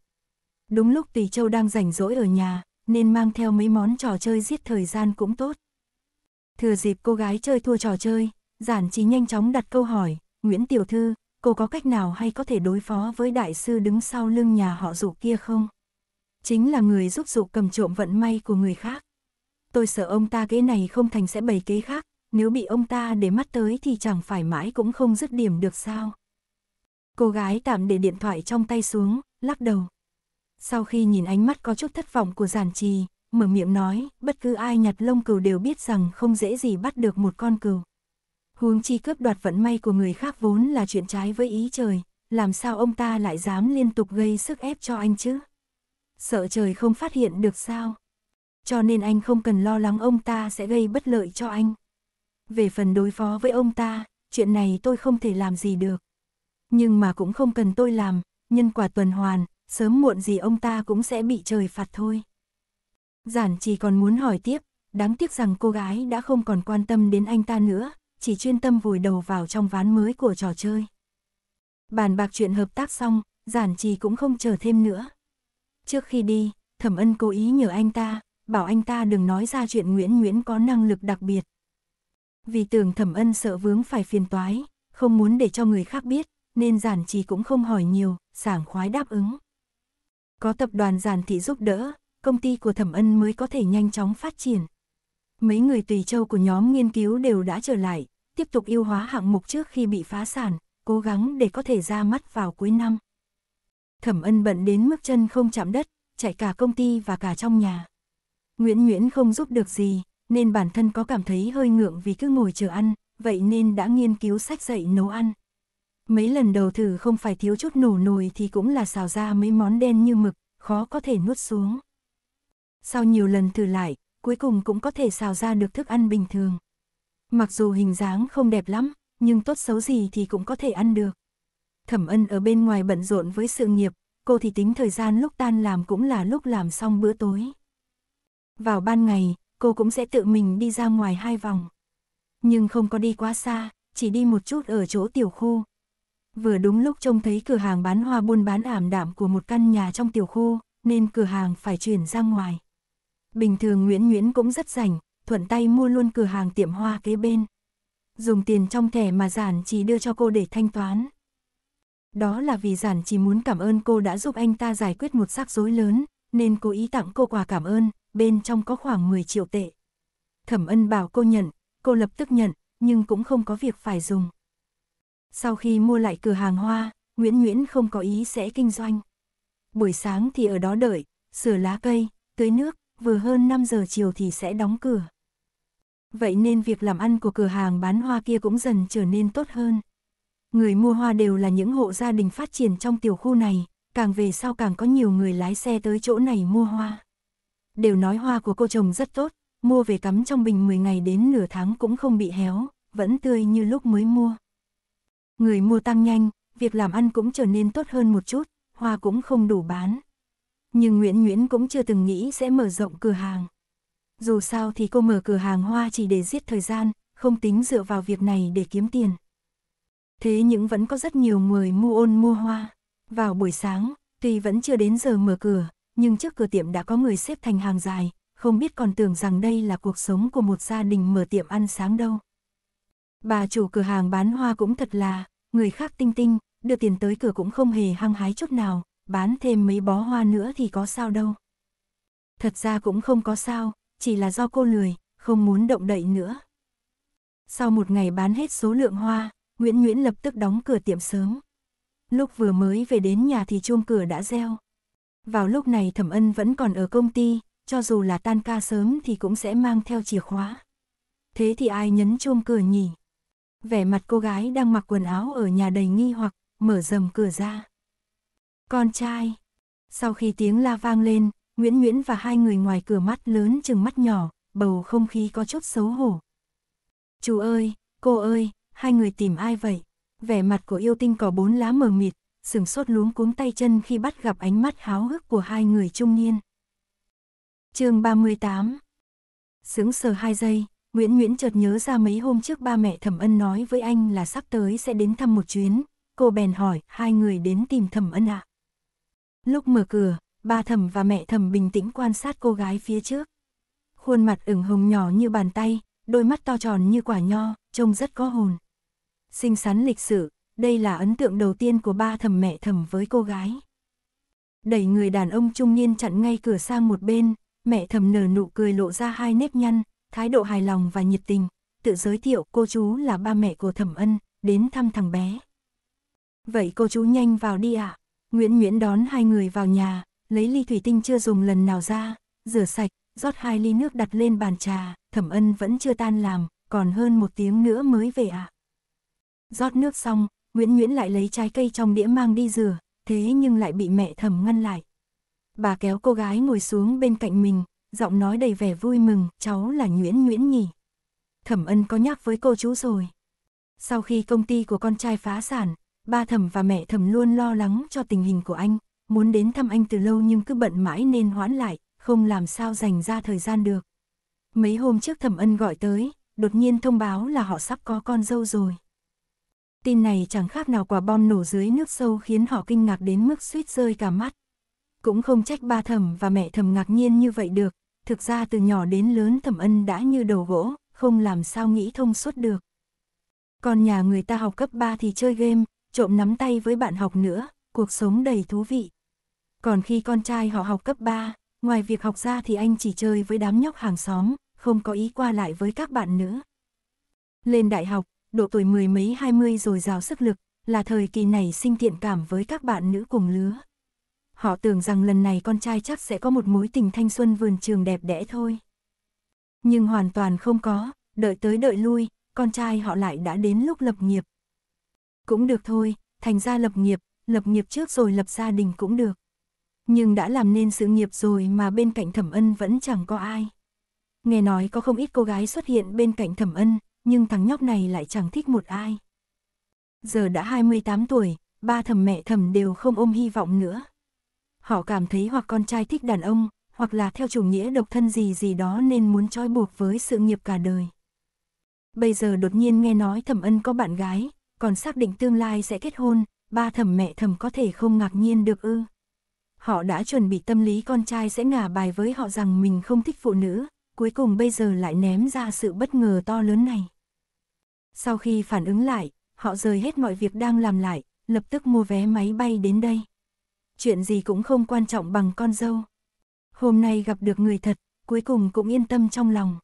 Đúng lúc Tùy Châu đang rảnh rỗi ở nhà, nên mang theo mấy món trò chơi giết thời gian cũng tốt. Thừa dịp cô gái chơi thua trò chơi, giản trí nhanh chóng đặt câu hỏi, Nguyễn Tiểu Thư, cô có cách nào hay có thể đối phó với đại sư đứng sau lưng nhà họ dụ kia không? Chính là người giúp dụ cầm trộm vận may của người khác. Tôi sợ ông ta kế này không thành sẽ bày kế khác, nếu bị ông ta để mắt tới thì chẳng phải mãi cũng không dứt điểm được sao. Cô gái tạm để điện thoại trong tay xuống, lắc đầu. Sau khi nhìn ánh mắt có chút thất vọng của giản trì, mở miệng nói, bất cứ ai nhặt lông cừu đều biết rằng không dễ gì bắt được một con cừu. Huống chi cướp đoạt vận may của người khác vốn là chuyện trái với ý trời, làm sao ông ta lại dám liên tục gây sức ép cho anh chứ? Sợ trời không phát hiện được sao? Cho nên anh không cần lo lắng ông ta sẽ gây bất lợi cho anh. Về phần đối phó với ông ta, chuyện này tôi không thể làm gì được. Nhưng mà cũng không cần tôi làm, nhân quả tuần hoàn, sớm muộn gì ông ta cũng sẽ bị trời phạt thôi. Giản chỉ còn muốn hỏi tiếp, đáng tiếc rằng cô gái đã không còn quan tâm đến anh ta nữa, chỉ chuyên tâm vùi đầu vào trong ván mới của trò chơi. Bàn bạc chuyện hợp tác xong, giản trì cũng không chờ thêm nữa. Trước khi đi, thẩm ân cố ý nhờ anh ta, bảo anh ta đừng nói ra chuyện Nguyễn Nguyễn có năng lực đặc biệt. Vì tưởng thẩm ân sợ vướng phải phiền toái, không muốn để cho người khác biết, nên giản trì cũng không hỏi nhiều, sảng khoái đáp ứng. Có tập đoàn giản thị giúp đỡ, công ty của Thẩm Ân mới có thể nhanh chóng phát triển. Mấy người tùy châu của nhóm nghiên cứu đều đã trở lại, tiếp tục yêu hóa hạng mục trước khi bị phá sản, cố gắng để có thể ra mắt vào cuối năm. Thẩm Ân bận đến mức chân không chạm đất, chạy cả công ty và cả trong nhà. Nguyễn Nguyễn không giúp được gì, nên bản thân có cảm thấy hơi ngượng vì cứ ngồi chờ ăn, vậy nên đã nghiên cứu sách dạy nấu ăn. Mấy lần đầu thử không phải thiếu chút nổ nồi thì cũng là xào ra mấy món đen như mực, khó có thể nuốt xuống. Sau nhiều lần thử lại, cuối cùng cũng có thể xào ra được thức ăn bình thường. Mặc dù hình dáng không đẹp lắm, nhưng tốt xấu gì thì cũng có thể ăn được. Thẩm ân ở bên ngoài bận rộn với sự nghiệp, cô thì tính thời gian lúc tan làm cũng là lúc làm xong bữa tối. Vào ban ngày, cô cũng sẽ tự mình đi ra ngoài hai vòng. Nhưng không có đi quá xa, chỉ đi một chút ở chỗ tiểu khu. Vừa đúng lúc trông thấy cửa hàng bán hoa buôn bán ảm đạm của một căn nhà trong tiểu khu, nên cửa hàng phải chuyển ra ngoài. Bình thường Nguyễn Nguyễn cũng rất rảnh, thuận tay mua luôn cửa hàng tiệm hoa kế bên. Dùng tiền trong thẻ mà giản chỉ đưa cho cô để thanh toán. Đó là vì giản chỉ muốn cảm ơn cô đã giúp anh ta giải quyết một rắc rối lớn, nên cố ý tặng cô quà cảm ơn, bên trong có khoảng 10 triệu tệ. Thẩm ân bảo cô nhận, cô lập tức nhận, nhưng cũng không có việc phải dùng. Sau khi mua lại cửa hàng hoa, Nguyễn Nguyễn không có ý sẽ kinh doanh. Buổi sáng thì ở đó đợi, sửa lá cây, tưới nước, vừa hơn 5 giờ chiều thì sẽ đóng cửa. Vậy nên việc làm ăn của cửa hàng bán hoa kia cũng dần trở nên tốt hơn. Người mua hoa đều là những hộ gia đình phát triển trong tiểu khu này, càng về sau càng có nhiều người lái xe tới chỗ này mua hoa. Đều nói hoa của cô chồng rất tốt, mua về cắm trong bình 10 ngày đến nửa tháng cũng không bị héo, vẫn tươi như lúc mới mua. Người mua tăng nhanh, việc làm ăn cũng trở nên tốt hơn một chút, hoa cũng không đủ bán nhưng Nguyễn Nguyễn cũng chưa từng nghĩ sẽ mở rộng cửa hàng. Dù sao thì cô mở cửa hàng hoa chỉ để giết thời gian, không tính dựa vào việc này để kiếm tiền. Thế nhưng vẫn có rất nhiều người mua ôn mua hoa. Vào buổi sáng, tuy vẫn chưa đến giờ mở cửa, nhưng trước cửa tiệm đã có người xếp thành hàng dài, không biết còn tưởng rằng đây là cuộc sống của một gia đình mở tiệm ăn sáng đâu. Bà chủ cửa hàng bán hoa cũng thật là, người khác tinh tinh, đưa tiền tới cửa cũng không hề hăng hái chút nào, bán thêm mấy bó hoa nữa thì có sao đâu. Thật ra cũng không có sao, chỉ là do cô lười, không muốn động đậy nữa. Sau một ngày bán hết số lượng hoa, Nguyễn Nguyễn lập tức đóng cửa tiệm sớm. Lúc vừa mới về đến nhà thì chuông cửa đã reo. Vào lúc này Thẩm Ân vẫn còn ở công ty, cho dù là tan ca sớm thì cũng sẽ mang theo chìa khóa. Thế thì ai nhấn chuông cửa nhỉ? Vẻ mặt cô gái đang mặc quần áo ở nhà đầy nghi hoặc, mở rầm cửa ra. Con trai. Sau khi tiếng la vang lên, Nguyễn Nguyễn và hai người ngoài cửa mắt lớn chừng mắt nhỏ, bầu không khí có chút xấu hổ. Chú ơi, cô ơi, hai người tìm ai vậy? Vẻ mặt của yêu tinh có bốn lá mờ mịt, sừng sốt luống cuống tay chân khi bắt gặp ánh mắt háo hức của hai người trung niên. chương 38 Sướng sờ hai giây, Nguyễn Nguyễn chợt nhớ ra mấy hôm trước ba mẹ Thẩm Ân nói với anh là sắp tới sẽ đến thăm một chuyến. Cô bèn hỏi, hai người đến tìm Thẩm Ân ạ. À? Lúc mở cửa, ba thẩm và mẹ thẩm bình tĩnh quan sát cô gái phía trước. Khuôn mặt ửng hồng nhỏ như bàn tay, đôi mắt to tròn như quả nho, trông rất có hồn. Xinh xắn lịch sự, đây là ấn tượng đầu tiên của ba thẩm mẹ thẩm với cô gái. Đẩy người đàn ông trung niên chặn ngay cửa sang một bên, mẹ thẩm nở nụ cười lộ ra hai nếp nhăn, thái độ hài lòng và nhiệt tình, tự giới thiệu cô chú là ba mẹ của thẩm ân, đến thăm thằng bé. Vậy cô chú nhanh vào đi ạ. À? Nguyễn Nguyễn đón hai người vào nhà, lấy ly thủy tinh chưa dùng lần nào ra, rửa sạch, rót hai ly nước đặt lên bàn trà, thẩm ân vẫn chưa tan làm, còn hơn một tiếng nữa mới về ạ. Rót nước xong, Nguyễn Nguyễn lại lấy trái cây trong đĩa mang đi rửa, thế nhưng lại bị mẹ thẩm ngăn lại. Bà kéo cô gái ngồi xuống bên cạnh mình, giọng nói đầy vẻ vui mừng, cháu là Nguyễn Nguyễn nhỉ. Thẩm ân có nhắc với cô chú rồi. Sau khi công ty của con trai phá sản, Ba thẩm và mẹ thẩm luôn lo lắng cho tình hình của anh, muốn đến thăm anh từ lâu nhưng cứ bận mãi nên hoãn lại, không làm sao dành ra thời gian được. Mấy hôm trước thẩm ân gọi tới, đột nhiên thông báo là họ sắp có con dâu rồi. Tin này chẳng khác nào quả bom nổ dưới nước sâu khiến họ kinh ngạc đến mức suýt rơi cả mắt. Cũng không trách ba thẩm và mẹ thẩm ngạc nhiên như vậy được, thực ra từ nhỏ đến lớn thẩm ân đã như đầu gỗ, không làm sao nghĩ thông suốt được. Còn nhà người ta học cấp 3 thì chơi game, trộm nắm tay với bạn học nữa, cuộc sống đầy thú vị. Còn khi con trai họ học cấp 3, ngoài việc học ra thì anh chỉ chơi với đám nhóc hàng xóm, không có ý qua lại với các bạn nữa. Lên đại học, độ tuổi mười mấy hai mươi rồi rào sức lực, là thời kỳ này sinh thiện cảm với các bạn nữ cùng lứa. Họ tưởng rằng lần này con trai chắc sẽ có một mối tình thanh xuân vườn trường đẹp đẽ thôi. Nhưng hoàn toàn không có, đợi tới đợi lui, con trai họ lại đã đến lúc lập nghiệp, cũng được thôi, thành ra lập nghiệp, lập nghiệp trước rồi lập gia đình cũng được. Nhưng đã làm nên sự nghiệp rồi mà bên cạnh thẩm ân vẫn chẳng có ai. Nghe nói có không ít cô gái xuất hiện bên cạnh thẩm ân, nhưng thằng nhóc này lại chẳng thích một ai. Giờ đã 28 tuổi, ba thầm mẹ thầm đều không ôm hy vọng nữa. Họ cảm thấy hoặc con trai thích đàn ông, hoặc là theo chủ nghĩa độc thân gì gì đó nên muốn trói buộc với sự nghiệp cả đời. Bây giờ đột nhiên nghe nói thẩm ân có bạn gái, còn xác định tương lai sẽ kết hôn, ba thầm mẹ thầm có thể không ngạc nhiên được ư. Họ đã chuẩn bị tâm lý con trai sẽ ngả bài với họ rằng mình không thích phụ nữ, cuối cùng bây giờ lại ném ra sự bất ngờ to lớn này. Sau khi phản ứng lại, họ rời hết mọi việc đang làm lại, lập tức mua vé máy bay đến đây. Chuyện gì cũng không quan trọng bằng con dâu. Hôm nay gặp được người thật, cuối cùng cũng yên tâm trong lòng.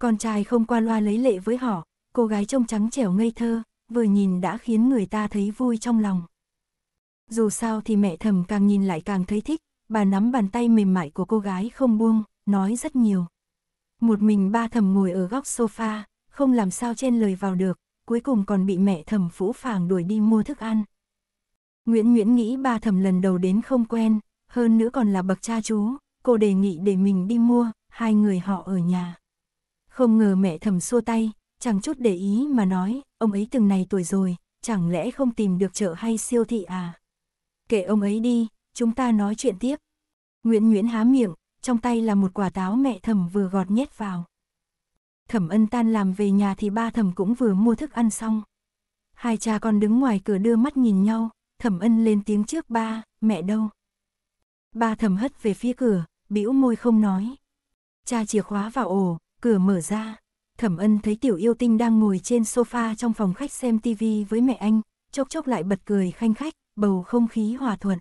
Con trai không qua loa lấy lệ với họ, cô gái trông trắng trẻo ngây thơ, vừa nhìn đã khiến người ta thấy vui trong lòng. Dù sao thì mẹ thầm càng nhìn lại càng thấy thích, bà nắm bàn tay mềm mại của cô gái không buông, nói rất nhiều. Một mình ba thầm ngồi ở góc sofa, không làm sao chen lời vào được, cuối cùng còn bị mẹ thầm phũ phàng đuổi đi mua thức ăn. Nguyễn Nguyễn nghĩ ba thầm lần đầu đến không quen, hơn nữa còn là bậc cha chú, cô đề nghị để mình đi mua, hai người họ ở nhà. Không ngờ mẹ thầm xua tay, chẳng chút để ý mà nói, ông ấy từng này tuổi rồi, chẳng lẽ không tìm được chợ hay siêu thị à? Kệ ông ấy đi, chúng ta nói chuyện tiếp. Nguyễn Nguyễn há miệng, trong tay là một quả táo mẹ thẩm vừa gọt nhét vào. Thẩm ân tan làm về nhà thì ba thẩm cũng vừa mua thức ăn xong. Hai cha con đứng ngoài cửa đưa mắt nhìn nhau, thẩm ân lên tiếng trước ba, mẹ đâu? Ba thẩm hất về phía cửa, bĩu môi không nói. Cha chìa khóa vào ổ, cửa mở ra. Thẩm ân thấy tiểu yêu tinh đang ngồi trên sofa trong phòng khách xem tivi với mẹ anh, chốc chốc lại bật cười khanh khách, bầu không khí hòa thuận.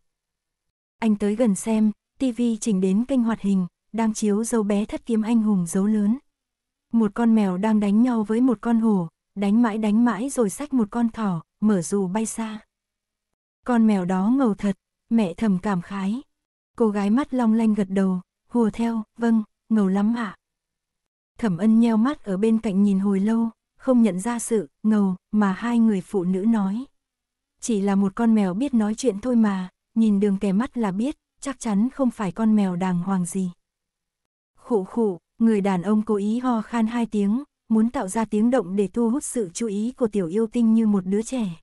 Anh tới gần xem, tivi chỉnh đến kênh hoạt hình, đang chiếu dấu bé thất kiếm anh hùng dấu lớn. Một con mèo đang đánh nhau với một con hổ, đánh mãi đánh mãi rồi xách một con thỏ, mở dù bay xa. Con mèo đó ngầu thật, mẹ thầm cảm khái. Cô gái mắt long lanh gật đầu, hùa theo, vâng, ngầu lắm ạ. À. Thẩm ân nheo mắt ở bên cạnh nhìn hồi lâu, không nhận ra sự ngầu mà hai người phụ nữ nói. Chỉ là một con mèo biết nói chuyện thôi mà, nhìn đường kẻ mắt là biết, chắc chắn không phải con mèo đàng hoàng gì. Khụ khụ, người đàn ông cố ý ho khan hai tiếng, muốn tạo ra tiếng động để thu hút sự chú ý của tiểu yêu tinh như một đứa trẻ.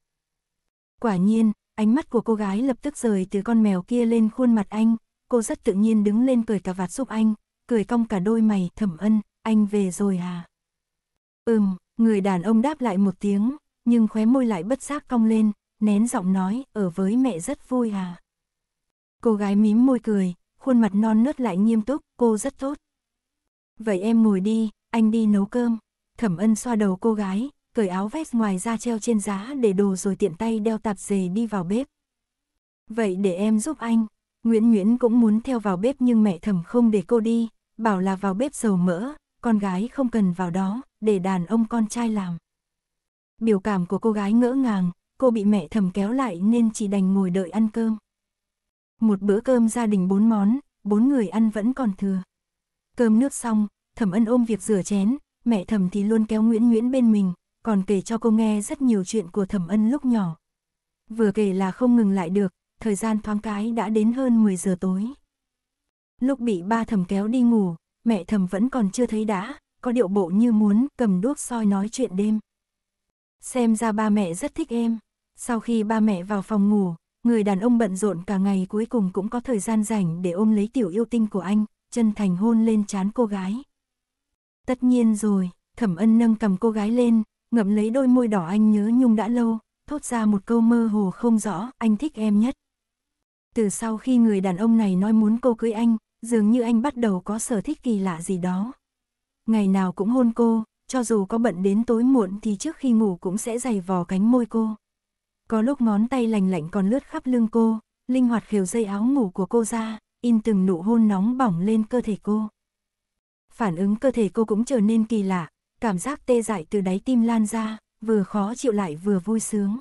Quả nhiên, ánh mắt của cô gái lập tức rời từ con mèo kia lên khuôn mặt anh, cô rất tự nhiên đứng lên cười cả vạt giúp anh, cười cong cả đôi mày thẩm ân, anh về rồi à? Ừm, người đàn ông đáp lại một tiếng, nhưng khóe môi lại bất giác cong lên, nén giọng nói, ở với mẹ rất vui à? Cô gái mím môi cười, khuôn mặt non nớt lại nghiêm túc, cô rất tốt. Vậy em ngồi đi, anh đi nấu cơm. Thẩm ân xoa đầu cô gái, cởi áo vest ngoài ra treo trên giá để đồ rồi tiện tay đeo tạp dề đi vào bếp. Vậy để em giúp anh. Nguyễn Nguyễn cũng muốn theo vào bếp nhưng mẹ thẩm không để cô đi, bảo là vào bếp dầu mỡ, con gái không cần vào đó, để đàn ông con trai làm. Biểu cảm của cô gái ngỡ ngàng, cô bị mẹ thầm kéo lại nên chỉ đành ngồi đợi ăn cơm. Một bữa cơm gia đình bốn món, bốn người ăn vẫn còn thừa. Cơm nước xong, thẩm ân ôm việc rửa chén, mẹ thầm thì luôn kéo Nguyễn Nguyễn bên mình, còn kể cho cô nghe rất nhiều chuyện của thẩm ân lúc nhỏ. Vừa kể là không ngừng lại được, thời gian thoáng cái đã đến hơn 10 giờ tối. Lúc bị ba thầm kéo đi ngủ, mẹ thầm vẫn còn chưa thấy đã, có điệu bộ như muốn cầm đuốc soi nói chuyện đêm. Xem ra ba mẹ rất thích em. Sau khi ba mẹ vào phòng ngủ, người đàn ông bận rộn cả ngày cuối cùng cũng có thời gian rảnh để ôm lấy tiểu yêu tinh của anh, chân thành hôn lên trán cô gái. Tất nhiên rồi, thẩm ân nâng cầm cô gái lên, ngậm lấy đôi môi đỏ anh nhớ nhung đã lâu, thốt ra một câu mơ hồ không rõ, anh thích em nhất. Từ sau khi người đàn ông này nói muốn cô cưới anh, dường như anh bắt đầu có sở thích kỳ lạ gì đó. Ngày nào cũng hôn cô, cho dù có bận đến tối muộn thì trước khi ngủ cũng sẽ giày vò cánh môi cô. Có lúc ngón tay lành lạnh còn lướt khắp lưng cô, linh hoạt khều dây áo ngủ của cô ra, in từng nụ hôn nóng bỏng lên cơ thể cô. Phản ứng cơ thể cô cũng trở nên kỳ lạ, cảm giác tê dại từ đáy tim lan ra, vừa khó chịu lại vừa vui sướng.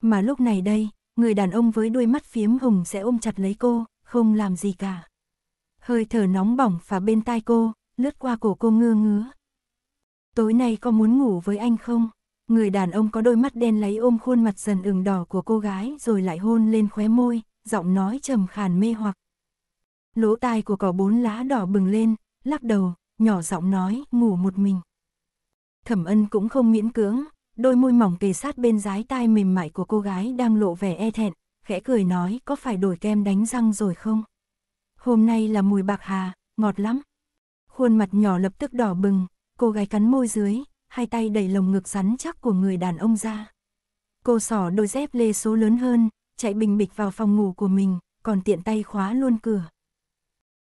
Mà lúc này đây, người đàn ông với đuôi mắt phiếm hùng sẽ ôm chặt lấy cô, không làm gì cả hơi thở nóng bỏng phả bên tai cô, lướt qua cổ cô ngơ ngứa. Tối nay có muốn ngủ với anh không? Người đàn ông có đôi mắt đen lấy ôm khuôn mặt dần ửng đỏ của cô gái rồi lại hôn lên khóe môi, giọng nói trầm khàn mê hoặc. Lỗ tai của cỏ bốn lá đỏ bừng lên, lắc đầu, nhỏ giọng nói, ngủ một mình. Thẩm ân cũng không miễn cưỡng, đôi môi mỏng kề sát bên dái tai mềm mại của cô gái đang lộ vẻ e thẹn, khẽ cười nói có phải đổi kem đánh răng rồi không? Hôm nay là mùi bạc hà, ngọt lắm. Khuôn mặt nhỏ lập tức đỏ bừng, cô gái cắn môi dưới, hai tay đẩy lồng ngực rắn chắc của người đàn ông ra. Cô xỏ đôi dép lê số lớn hơn, chạy bình bịch vào phòng ngủ của mình, còn tiện tay khóa luôn cửa.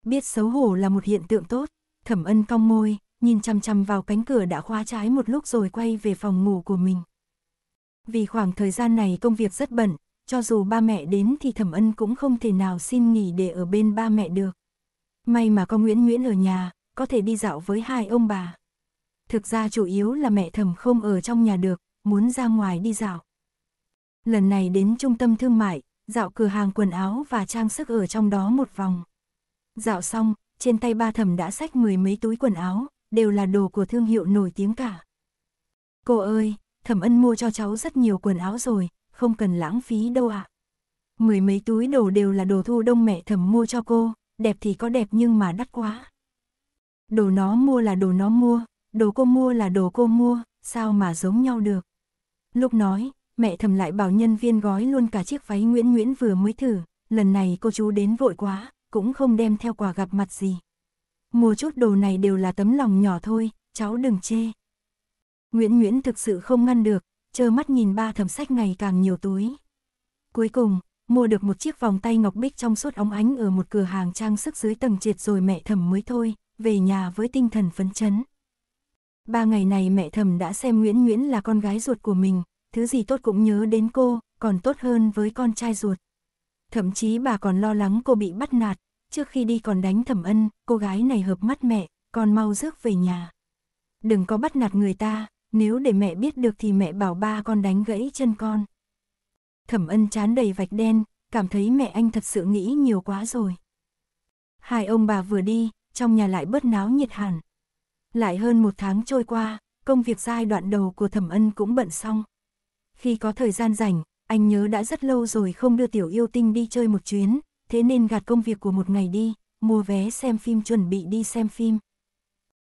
Biết xấu hổ là một hiện tượng tốt, thẩm ân cong môi, nhìn chăm chăm vào cánh cửa đã khóa trái một lúc rồi quay về phòng ngủ của mình. Vì khoảng thời gian này công việc rất bận, cho dù ba mẹ đến thì thẩm ân cũng không thể nào xin nghỉ để ở bên ba mẹ được. May mà có Nguyễn Nguyễn ở nhà, có thể đi dạo với hai ông bà. Thực ra chủ yếu là mẹ thẩm không ở trong nhà được, muốn ra ngoài đi dạo. Lần này đến trung tâm thương mại, dạo cửa hàng quần áo và trang sức ở trong đó một vòng. Dạo xong, trên tay ba thẩm đã xách mười mấy túi quần áo, đều là đồ của thương hiệu nổi tiếng cả. Cô ơi, thẩm ân mua cho cháu rất nhiều quần áo rồi, không cần lãng phí đâu ạ. À. Mười mấy túi đồ đều là đồ thu đông mẹ thầm mua cho cô, đẹp thì có đẹp nhưng mà đắt quá. Đồ nó mua là đồ nó mua, đồ cô mua là đồ cô mua, sao mà giống nhau được. Lúc nói, mẹ thầm lại bảo nhân viên gói luôn cả chiếc váy Nguyễn Nguyễn vừa mới thử, lần này cô chú đến vội quá, cũng không đem theo quà gặp mặt gì. Mua chút đồ này đều là tấm lòng nhỏ thôi, cháu đừng chê. Nguyễn Nguyễn thực sự không ngăn được, trơ mắt nhìn ba thẩm sách ngày càng nhiều túi. Cuối cùng, mua được một chiếc vòng tay ngọc bích trong suốt óng ánh ở một cửa hàng trang sức dưới tầng triệt rồi mẹ thẩm mới thôi, về nhà với tinh thần phấn chấn. Ba ngày này mẹ thẩm đã xem Nguyễn Nguyễn là con gái ruột của mình, thứ gì tốt cũng nhớ đến cô, còn tốt hơn với con trai ruột. Thậm chí bà còn lo lắng cô bị bắt nạt, trước khi đi còn đánh thẩm ân, cô gái này hợp mắt mẹ, còn mau rước về nhà. Đừng có bắt nạt người ta, nếu để mẹ biết được thì mẹ bảo ba con đánh gãy chân con. Thẩm ân chán đầy vạch đen, cảm thấy mẹ anh thật sự nghĩ nhiều quá rồi. Hai ông bà vừa đi, trong nhà lại bớt náo nhiệt hẳn. Lại hơn một tháng trôi qua, công việc giai đoạn đầu của thẩm ân cũng bận xong. Khi có thời gian rảnh, anh nhớ đã rất lâu rồi không đưa tiểu yêu tinh đi chơi một chuyến, thế nên gạt công việc của một ngày đi, mua vé xem phim chuẩn bị đi xem phim.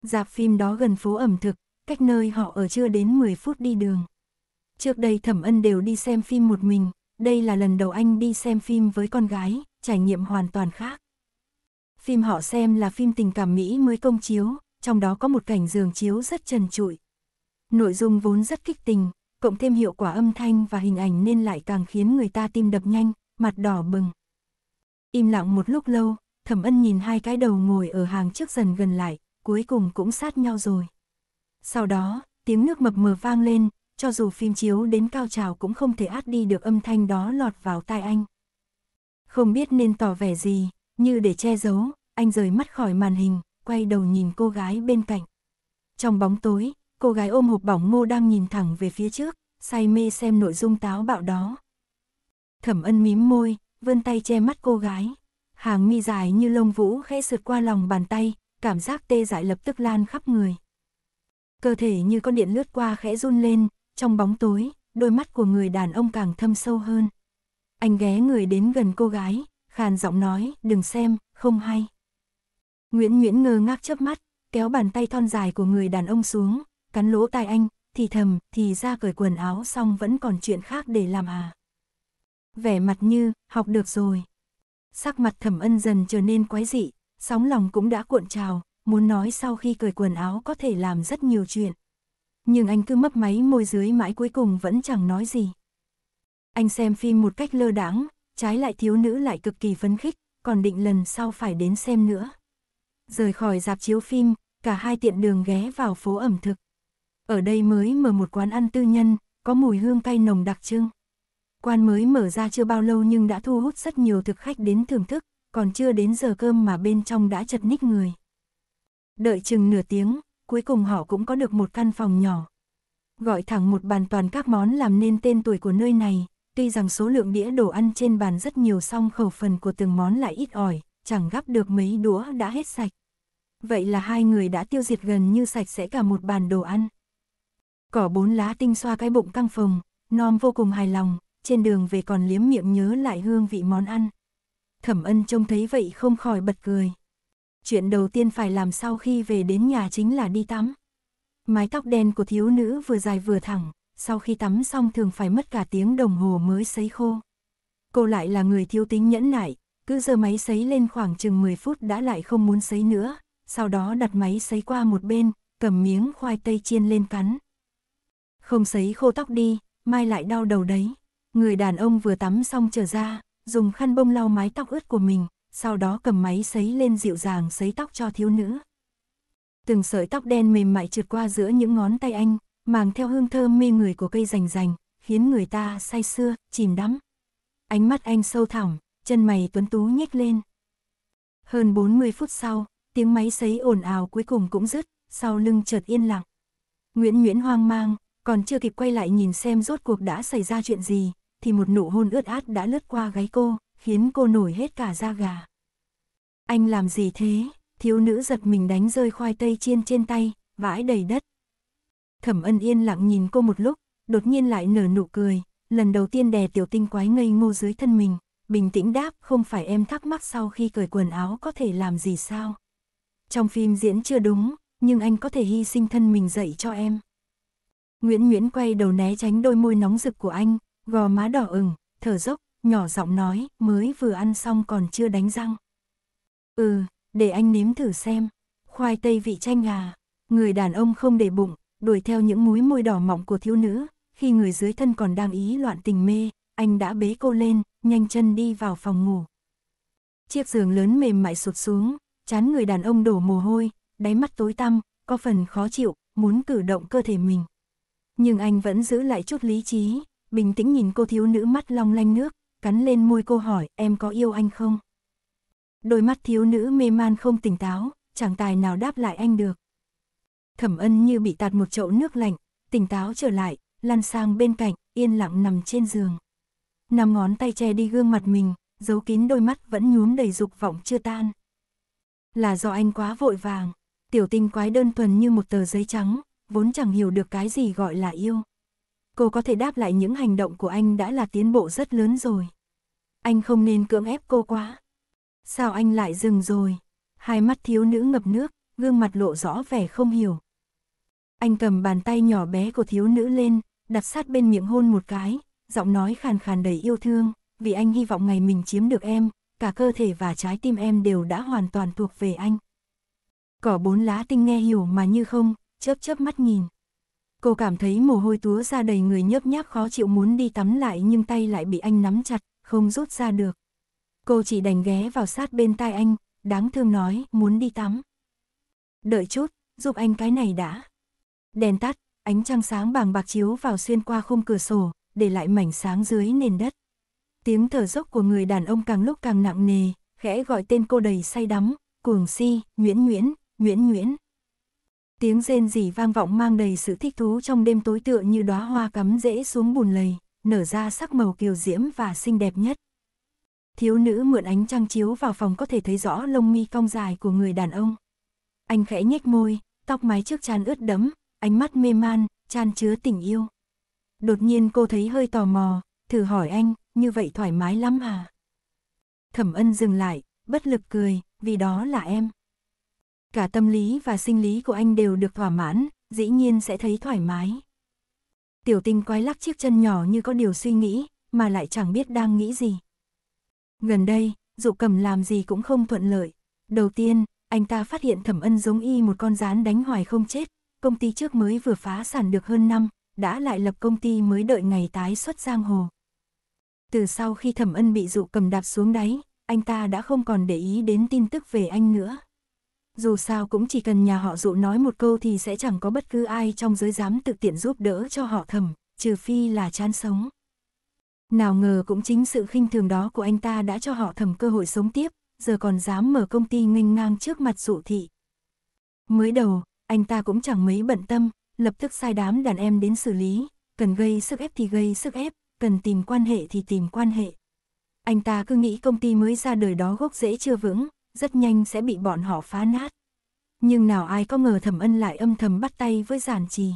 Dạp phim đó gần phố ẩm thực, cách nơi họ ở chưa đến 10 phút đi đường. Trước đây Thẩm Ân đều đi xem phim một mình, đây là lần đầu anh đi xem phim với con gái, trải nghiệm hoàn toàn khác. Phim họ xem là phim tình cảm Mỹ mới công chiếu, trong đó có một cảnh giường chiếu rất trần trụi. Nội dung vốn rất kích tình, cộng thêm hiệu quả âm thanh và hình ảnh nên lại càng khiến người ta tim đập nhanh, mặt đỏ bừng. Im lặng một lúc lâu, Thẩm Ân nhìn hai cái đầu ngồi ở hàng trước dần gần lại, cuối cùng cũng sát nhau rồi. Sau đó, tiếng nước mập mờ vang lên, cho dù phim chiếu đến cao trào cũng không thể át đi được âm thanh đó lọt vào tai anh. Không biết nên tỏ vẻ gì, như để che giấu, anh rời mắt khỏi màn hình, quay đầu nhìn cô gái bên cạnh. Trong bóng tối, cô gái ôm hộp bỏng ngô đang nhìn thẳng về phía trước, say mê xem nội dung táo bạo đó. Thẩm ân mím môi, vươn tay che mắt cô gái. Hàng mi dài như lông vũ khẽ sượt qua lòng bàn tay, cảm giác tê dại lập tức lan khắp người cơ thể như con điện lướt qua khẽ run lên, trong bóng tối, đôi mắt của người đàn ông càng thâm sâu hơn. Anh ghé người đến gần cô gái, khàn giọng nói, đừng xem, không hay. Nguyễn Nguyễn ngơ ngác chớp mắt, kéo bàn tay thon dài của người đàn ông xuống, cắn lỗ tai anh, thì thầm, thì ra cởi quần áo xong vẫn còn chuyện khác để làm à. Vẻ mặt như, học được rồi. Sắc mặt thẩm ân dần trở nên quái dị, sóng lòng cũng đã cuộn trào, muốn nói sau khi cởi quần áo có thể làm rất nhiều chuyện. Nhưng anh cứ mấp máy môi dưới mãi cuối cùng vẫn chẳng nói gì. Anh xem phim một cách lơ đãng, trái lại thiếu nữ lại cực kỳ phấn khích, còn định lần sau phải đến xem nữa. Rời khỏi dạp chiếu phim, cả hai tiện đường ghé vào phố ẩm thực. Ở đây mới mở một quán ăn tư nhân, có mùi hương cay nồng đặc trưng. quán mới mở ra chưa bao lâu nhưng đã thu hút rất nhiều thực khách đến thưởng thức, còn chưa đến giờ cơm mà bên trong đã chật ních người. Đợi chừng nửa tiếng, cuối cùng họ cũng có được một căn phòng nhỏ. Gọi thẳng một bàn toàn các món làm nên tên tuổi của nơi này, tuy rằng số lượng đĩa đồ ăn trên bàn rất nhiều song khẩu phần của từng món lại ít ỏi, chẳng gắp được mấy đũa đã hết sạch. Vậy là hai người đã tiêu diệt gần như sạch sẽ cả một bàn đồ ăn. Cỏ bốn lá tinh xoa cái bụng căng phồng, nom vô cùng hài lòng, trên đường về còn liếm miệng nhớ lại hương vị món ăn. Thẩm ân trông thấy vậy không khỏi bật cười chuyện đầu tiên phải làm sau khi về đến nhà chính là đi tắm. Mái tóc đen của thiếu nữ vừa dài vừa thẳng, sau khi tắm xong thường phải mất cả tiếng đồng hồ mới sấy khô. Cô lại là người thiếu tính nhẫn nại, cứ giờ máy sấy lên khoảng chừng 10 phút đã lại không muốn sấy nữa, sau đó đặt máy sấy qua một bên, cầm miếng khoai tây chiên lên cắn. Không sấy khô tóc đi, mai lại đau đầu đấy. Người đàn ông vừa tắm xong trở ra, dùng khăn bông lau mái tóc ướt của mình, sau đó cầm máy sấy lên dịu dàng sấy tóc cho thiếu nữ. Từng sợi tóc đen mềm mại trượt qua giữa những ngón tay anh, mang theo hương thơm mê người của cây rành rành, khiến người ta say sưa, chìm đắm. Ánh mắt anh sâu thẳm, chân mày tuấn tú nhếch lên. Hơn 40 phút sau, tiếng máy sấy ồn ào cuối cùng cũng dứt, sau lưng chợt yên lặng. Nguyễn Nguyễn hoang mang, còn chưa kịp quay lại nhìn xem rốt cuộc đã xảy ra chuyện gì, thì một nụ hôn ướt át đã lướt qua gáy cô, khiến cô nổi hết cả da gà. Anh làm gì thế? Thiếu nữ giật mình đánh rơi khoai tây chiên trên tay, vãi đầy đất. Thẩm ân yên lặng nhìn cô một lúc, đột nhiên lại nở nụ cười, lần đầu tiên đè tiểu tinh quái ngây ngô dưới thân mình, bình tĩnh đáp không phải em thắc mắc sau khi cởi quần áo có thể làm gì sao. Trong phim diễn chưa đúng, nhưng anh có thể hy sinh thân mình dạy cho em. Nguyễn Nguyễn quay đầu né tránh đôi môi nóng rực của anh, gò má đỏ ửng, thở dốc, nhỏ giọng nói, mới vừa ăn xong còn chưa đánh răng. Ừ, để anh nếm thử xem, khoai tây vị chanh gà, người đàn ông không để bụng, đuổi theo những múi môi đỏ mọng của thiếu nữ, khi người dưới thân còn đang ý loạn tình mê, anh đã bế cô lên, nhanh chân đi vào phòng ngủ. Chiếc giường lớn mềm mại sụt xuống, chán người đàn ông đổ mồ hôi, đáy mắt tối tăm, có phần khó chịu, muốn cử động cơ thể mình. Nhưng anh vẫn giữ lại chút lý trí, bình tĩnh nhìn cô thiếu nữ mắt long lanh nước, cắn lên môi cô hỏi, em có yêu anh không? Đôi mắt thiếu nữ mê man không tỉnh táo, chẳng tài nào đáp lại anh được. Thẩm ân như bị tạt một chậu nước lạnh, tỉnh táo trở lại, lăn sang bên cạnh, yên lặng nằm trên giường. Nằm ngón tay che đi gương mặt mình, giấu kín đôi mắt vẫn nhuốm đầy dục vọng chưa tan. Là do anh quá vội vàng, tiểu tinh quái đơn thuần như một tờ giấy trắng, vốn chẳng hiểu được cái gì gọi là yêu cô có thể đáp lại những hành động của anh đã là tiến bộ rất lớn rồi. Anh không nên cưỡng ép cô quá. Sao anh lại dừng rồi? Hai mắt thiếu nữ ngập nước, gương mặt lộ rõ vẻ không hiểu. Anh cầm bàn tay nhỏ bé của thiếu nữ lên, đặt sát bên miệng hôn một cái, giọng nói khàn khàn đầy yêu thương, vì anh hy vọng ngày mình chiếm được em, cả cơ thể và trái tim em đều đã hoàn toàn thuộc về anh. Cỏ bốn lá tinh nghe hiểu mà như không, chớp chớp mắt nhìn. Cô cảm thấy mồ hôi túa ra đầy người nhớp nháp khó chịu muốn đi tắm lại nhưng tay lại bị anh nắm chặt, không rút ra được. Cô chỉ đành ghé vào sát bên tai anh, đáng thương nói muốn đi tắm. Đợi chút, giúp anh cái này đã. Đèn tắt, ánh trăng sáng bàng bạc chiếu vào xuyên qua khung cửa sổ, để lại mảnh sáng dưới nền đất. Tiếng thở dốc của người đàn ông càng lúc càng nặng nề, khẽ gọi tên cô đầy say đắm, cuồng si, nguyễn nguyễn, nguyễn nguyễn tiếng rên rỉ vang vọng mang đầy sự thích thú trong đêm tối tựa như đóa hoa cắm rễ xuống bùn lầy, nở ra sắc màu kiều diễm và xinh đẹp nhất. Thiếu nữ mượn ánh trăng chiếu vào phòng có thể thấy rõ lông mi cong dài của người đàn ông. Anh khẽ nhếch môi, tóc mái trước trán ướt đẫm, ánh mắt mê man, chan chứa tình yêu. Đột nhiên cô thấy hơi tò mò, thử hỏi anh, như vậy thoải mái lắm à? Thẩm ân dừng lại, bất lực cười, vì đó là em cả tâm lý và sinh lý của anh đều được thỏa mãn, dĩ nhiên sẽ thấy thoải mái. Tiểu tinh quái lắc chiếc chân nhỏ như có điều suy nghĩ, mà lại chẳng biết đang nghĩ gì. Gần đây, dụ cầm làm gì cũng không thuận lợi. Đầu tiên, anh ta phát hiện thẩm ân giống y một con rán đánh hoài không chết, công ty trước mới vừa phá sản được hơn năm, đã lại lập công ty mới đợi ngày tái xuất giang hồ. Từ sau khi thẩm ân bị dụ cầm đạp xuống đáy, anh ta đã không còn để ý đến tin tức về anh nữa dù sao cũng chỉ cần nhà họ dụ nói một câu thì sẽ chẳng có bất cứ ai trong giới dám tự tiện giúp đỡ cho họ thầm, trừ phi là chán sống. Nào ngờ cũng chính sự khinh thường đó của anh ta đã cho họ thầm cơ hội sống tiếp, giờ còn dám mở công ty nghênh ngang trước mặt dụ thị. Mới đầu, anh ta cũng chẳng mấy bận tâm, lập tức sai đám đàn em đến xử lý, cần gây sức ép thì gây sức ép, cần tìm quan hệ thì tìm quan hệ. Anh ta cứ nghĩ công ty mới ra đời đó gốc rễ chưa vững, rất nhanh sẽ bị bọn họ phá nát. Nhưng nào ai có ngờ thẩm ân lại âm thầm bắt tay với giản trì.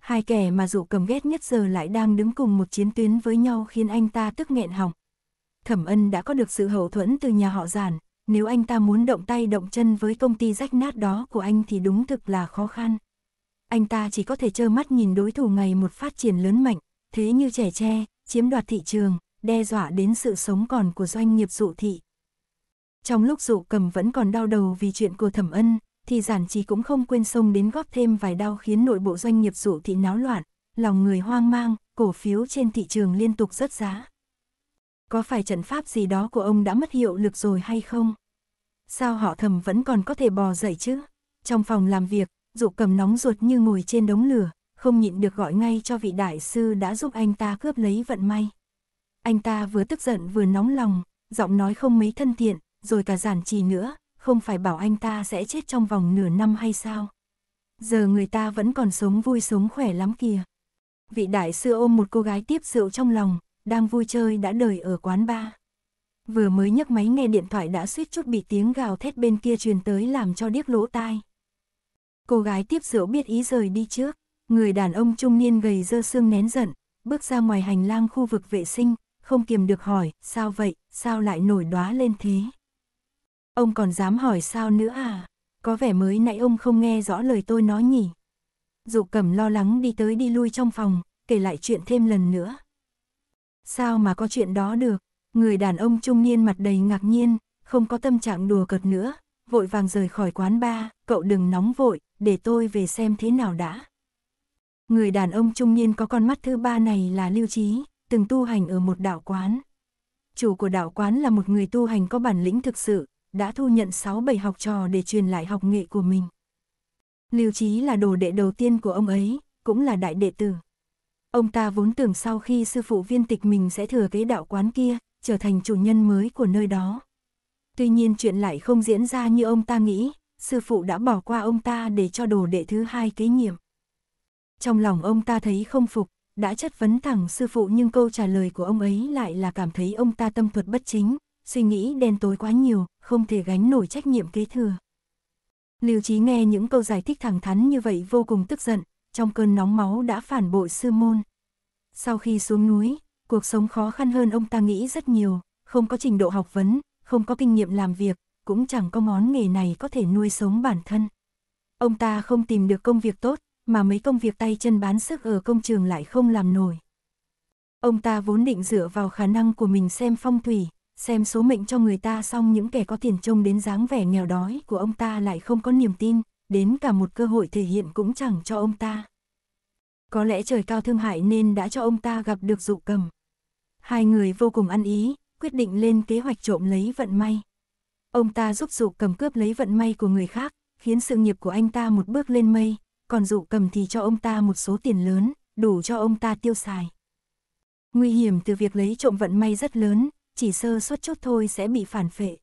Hai kẻ mà dụ cầm ghét nhất giờ lại đang đứng cùng một chiến tuyến với nhau khiến anh ta tức nghẹn họng. Thẩm ân đã có được sự hậu thuẫn từ nhà họ giản, nếu anh ta muốn động tay động chân với công ty rách nát đó của anh thì đúng thực là khó khăn. Anh ta chỉ có thể trơ mắt nhìn đối thủ ngày một phát triển lớn mạnh, thế như trẻ tre, chiếm đoạt thị trường, đe dọa đến sự sống còn của doanh nghiệp dụ thị, trong lúc dụ cầm vẫn còn đau đầu vì chuyện của thẩm ân, thì giản trì cũng không quên xông đến góp thêm vài đau khiến nội bộ doanh nghiệp dụ thị náo loạn, lòng người hoang mang, cổ phiếu trên thị trường liên tục rớt giá. Có phải trận pháp gì đó của ông đã mất hiệu lực rồi hay không? Sao họ thầm vẫn còn có thể bò dậy chứ? Trong phòng làm việc, dụ cầm nóng ruột như ngồi trên đống lửa, không nhịn được gọi ngay cho vị đại sư đã giúp anh ta cướp lấy vận may. Anh ta vừa tức giận vừa nóng lòng, giọng nói không mấy thân thiện, rồi cả giản trì nữa, không phải bảo anh ta sẽ chết trong vòng nửa năm hay sao? Giờ người ta vẫn còn sống vui sống khỏe lắm kìa. Vị đại sư ôm một cô gái tiếp rượu trong lòng, đang vui chơi đã đời ở quán bar. Vừa mới nhấc máy nghe điện thoại đã suýt chút bị tiếng gào thét bên kia truyền tới làm cho điếc lỗ tai. Cô gái tiếp rượu biết ý rời đi trước, người đàn ông trung niên gầy dơ xương nén giận, bước ra ngoài hành lang khu vực vệ sinh, không kiềm được hỏi, sao vậy, sao lại nổi đóa lên thế. Ông còn dám hỏi sao nữa à? Có vẻ mới nãy ông không nghe rõ lời tôi nói nhỉ? Dụ cầm lo lắng đi tới đi lui trong phòng, kể lại chuyện thêm lần nữa. Sao mà có chuyện đó được? Người đàn ông trung niên mặt đầy ngạc nhiên, không có tâm trạng đùa cợt nữa, vội vàng rời khỏi quán ba. cậu đừng nóng vội, để tôi về xem thế nào đã. Người đàn ông trung niên có con mắt thứ ba này là Lưu Trí, từng tu hành ở một đạo quán. Chủ của đạo quán là một người tu hành có bản lĩnh thực sự, đã thu nhận 6-7 học trò để truyền lại học nghệ của mình. Lưu Chí là đồ đệ đầu tiên của ông ấy, cũng là đại đệ tử. Ông ta vốn tưởng sau khi sư phụ viên tịch mình sẽ thừa kế đạo quán kia, trở thành chủ nhân mới của nơi đó. Tuy nhiên chuyện lại không diễn ra như ông ta nghĩ, sư phụ đã bỏ qua ông ta để cho đồ đệ thứ hai kế nhiệm. Trong lòng ông ta thấy không phục, đã chất vấn thẳng sư phụ nhưng câu trả lời của ông ấy lại là cảm thấy ông ta tâm thuật bất chính, suy nghĩ đen tối quá nhiều, không thể gánh nổi trách nhiệm kế thừa. Lưu Chí nghe những câu giải thích thẳng thắn như vậy vô cùng tức giận, trong cơn nóng máu đã phản bội sư môn. Sau khi xuống núi, cuộc sống khó khăn hơn ông ta nghĩ rất nhiều, không có trình độ học vấn, không có kinh nghiệm làm việc, cũng chẳng có món nghề này có thể nuôi sống bản thân. Ông ta không tìm được công việc tốt, mà mấy công việc tay chân bán sức ở công trường lại không làm nổi. Ông ta vốn định dựa vào khả năng của mình xem phong thủy, xem số mệnh cho người ta xong những kẻ có tiền trông đến dáng vẻ nghèo đói của ông ta lại không có niềm tin, đến cả một cơ hội thể hiện cũng chẳng cho ông ta. Có lẽ trời cao thương hại nên đã cho ông ta gặp được dụ cầm. Hai người vô cùng ăn ý, quyết định lên kế hoạch trộm lấy vận may. Ông ta giúp dụ cầm cướp lấy vận may của người khác, khiến sự nghiệp của anh ta một bước lên mây, còn dụ cầm thì cho ông ta một số tiền lớn, đủ cho ông ta tiêu xài. Nguy hiểm từ việc lấy trộm vận may rất lớn, chỉ sơ suất chút thôi sẽ bị phản phệ.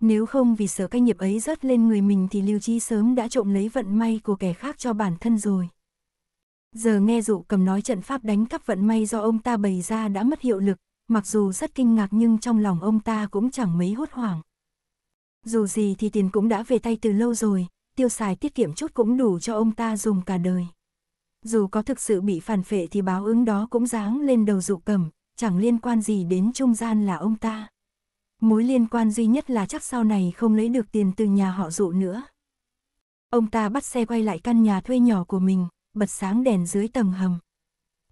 Nếu không vì sở cái nghiệp ấy rớt lên người mình thì Lưu Chi sớm đã trộm lấy vận may của kẻ khác cho bản thân rồi. Giờ nghe dụ cầm nói trận pháp đánh cắp vận may do ông ta bày ra đã mất hiệu lực, mặc dù rất kinh ngạc nhưng trong lòng ông ta cũng chẳng mấy hốt hoảng. Dù gì thì tiền cũng đã về tay từ lâu rồi, tiêu xài tiết kiệm chút cũng đủ cho ông ta dùng cả đời. Dù có thực sự bị phản phệ thì báo ứng đó cũng giáng lên đầu dụ cầm, chẳng liên quan gì đến trung gian là ông ta. Mối liên quan duy nhất là chắc sau này không lấy được tiền từ nhà họ dụ nữa. Ông ta bắt xe quay lại căn nhà thuê nhỏ của mình, bật sáng đèn dưới tầng hầm.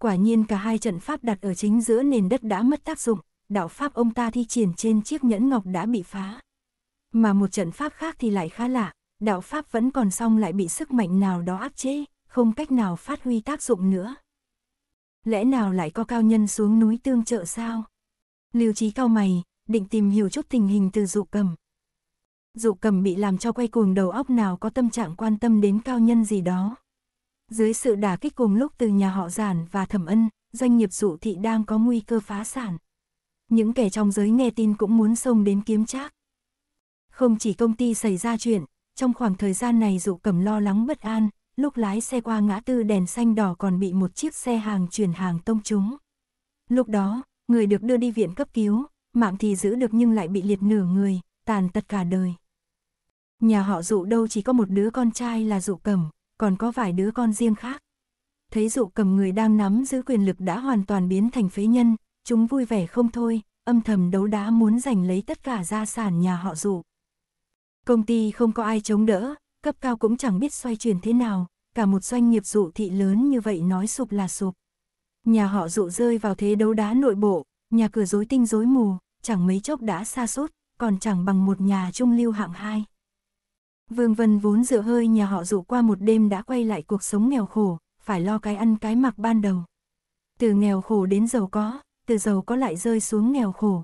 Quả nhiên cả hai trận pháp đặt ở chính giữa nền đất đã mất tác dụng, đạo pháp ông ta thi triển trên chiếc nhẫn ngọc đã bị phá. Mà một trận pháp khác thì lại khá lạ, đạo pháp vẫn còn xong lại bị sức mạnh nào đó áp chế, không cách nào phát huy tác dụng nữa lẽ nào lại có cao nhân xuống núi tương trợ sao? Lưu Trí cao mày, định tìm hiểu chút tình hình từ dụ cầm. Dụ cầm bị làm cho quay cuồng đầu óc nào có tâm trạng quan tâm đến cao nhân gì đó. Dưới sự đả kích cùng lúc từ nhà họ giản và thẩm ân, doanh nghiệp dụ thị đang có nguy cơ phá sản. Những kẻ trong giới nghe tin cũng muốn xông đến kiếm trác. Không chỉ công ty xảy ra chuyện, trong khoảng thời gian này dụ cầm lo lắng bất an, lúc lái xe qua ngã tư đèn xanh đỏ còn bị một chiếc xe hàng chuyển hàng tông trúng. Lúc đó, người được đưa đi viện cấp cứu, mạng thì giữ được nhưng lại bị liệt nửa người, tàn tật cả đời. Nhà họ dụ đâu chỉ có một đứa con trai là dụ cầm, còn có vài đứa con riêng khác. Thấy dụ cầm người đang nắm giữ quyền lực đã hoàn toàn biến thành phế nhân, chúng vui vẻ không thôi, âm thầm đấu đá muốn giành lấy tất cả gia sản nhà họ dụ. Công ty không có ai chống đỡ, cấp cao cũng chẳng biết xoay chuyển thế nào, cả một doanh nghiệp dụ thị lớn như vậy nói sụp là sụp. Nhà họ dụ rơi vào thế đấu đá nội bộ, nhà cửa rối tinh rối mù, chẳng mấy chốc đã xa sút còn chẳng bằng một nhà trung lưu hạng hai. Vương Vân vốn dựa hơi nhà họ dụ qua một đêm đã quay lại cuộc sống nghèo khổ, phải lo cái ăn cái mặc ban đầu. Từ nghèo khổ đến giàu có, từ giàu có lại rơi xuống nghèo khổ.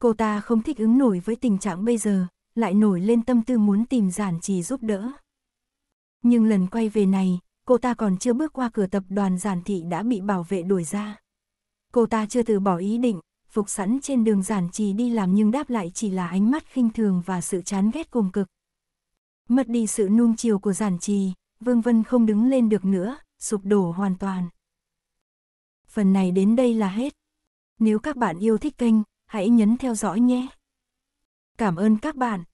Cô ta không thích ứng nổi với tình trạng bây giờ, lại nổi lên tâm tư muốn tìm giản trì giúp đỡ. Nhưng lần quay về này, cô ta còn chưa bước qua cửa tập đoàn giản thị đã bị bảo vệ đuổi ra. Cô ta chưa từ bỏ ý định, phục sẵn trên đường giản trì đi làm nhưng đáp lại chỉ là ánh mắt khinh thường và sự chán ghét cùng cực. Mất đi sự nuông chiều của giản trì, Vương Vân không đứng lên được nữa, sụp đổ hoàn toàn. Phần này đến đây là hết. Nếu các bạn yêu thích kênh, hãy nhấn theo dõi nhé. Cảm ơn các bạn.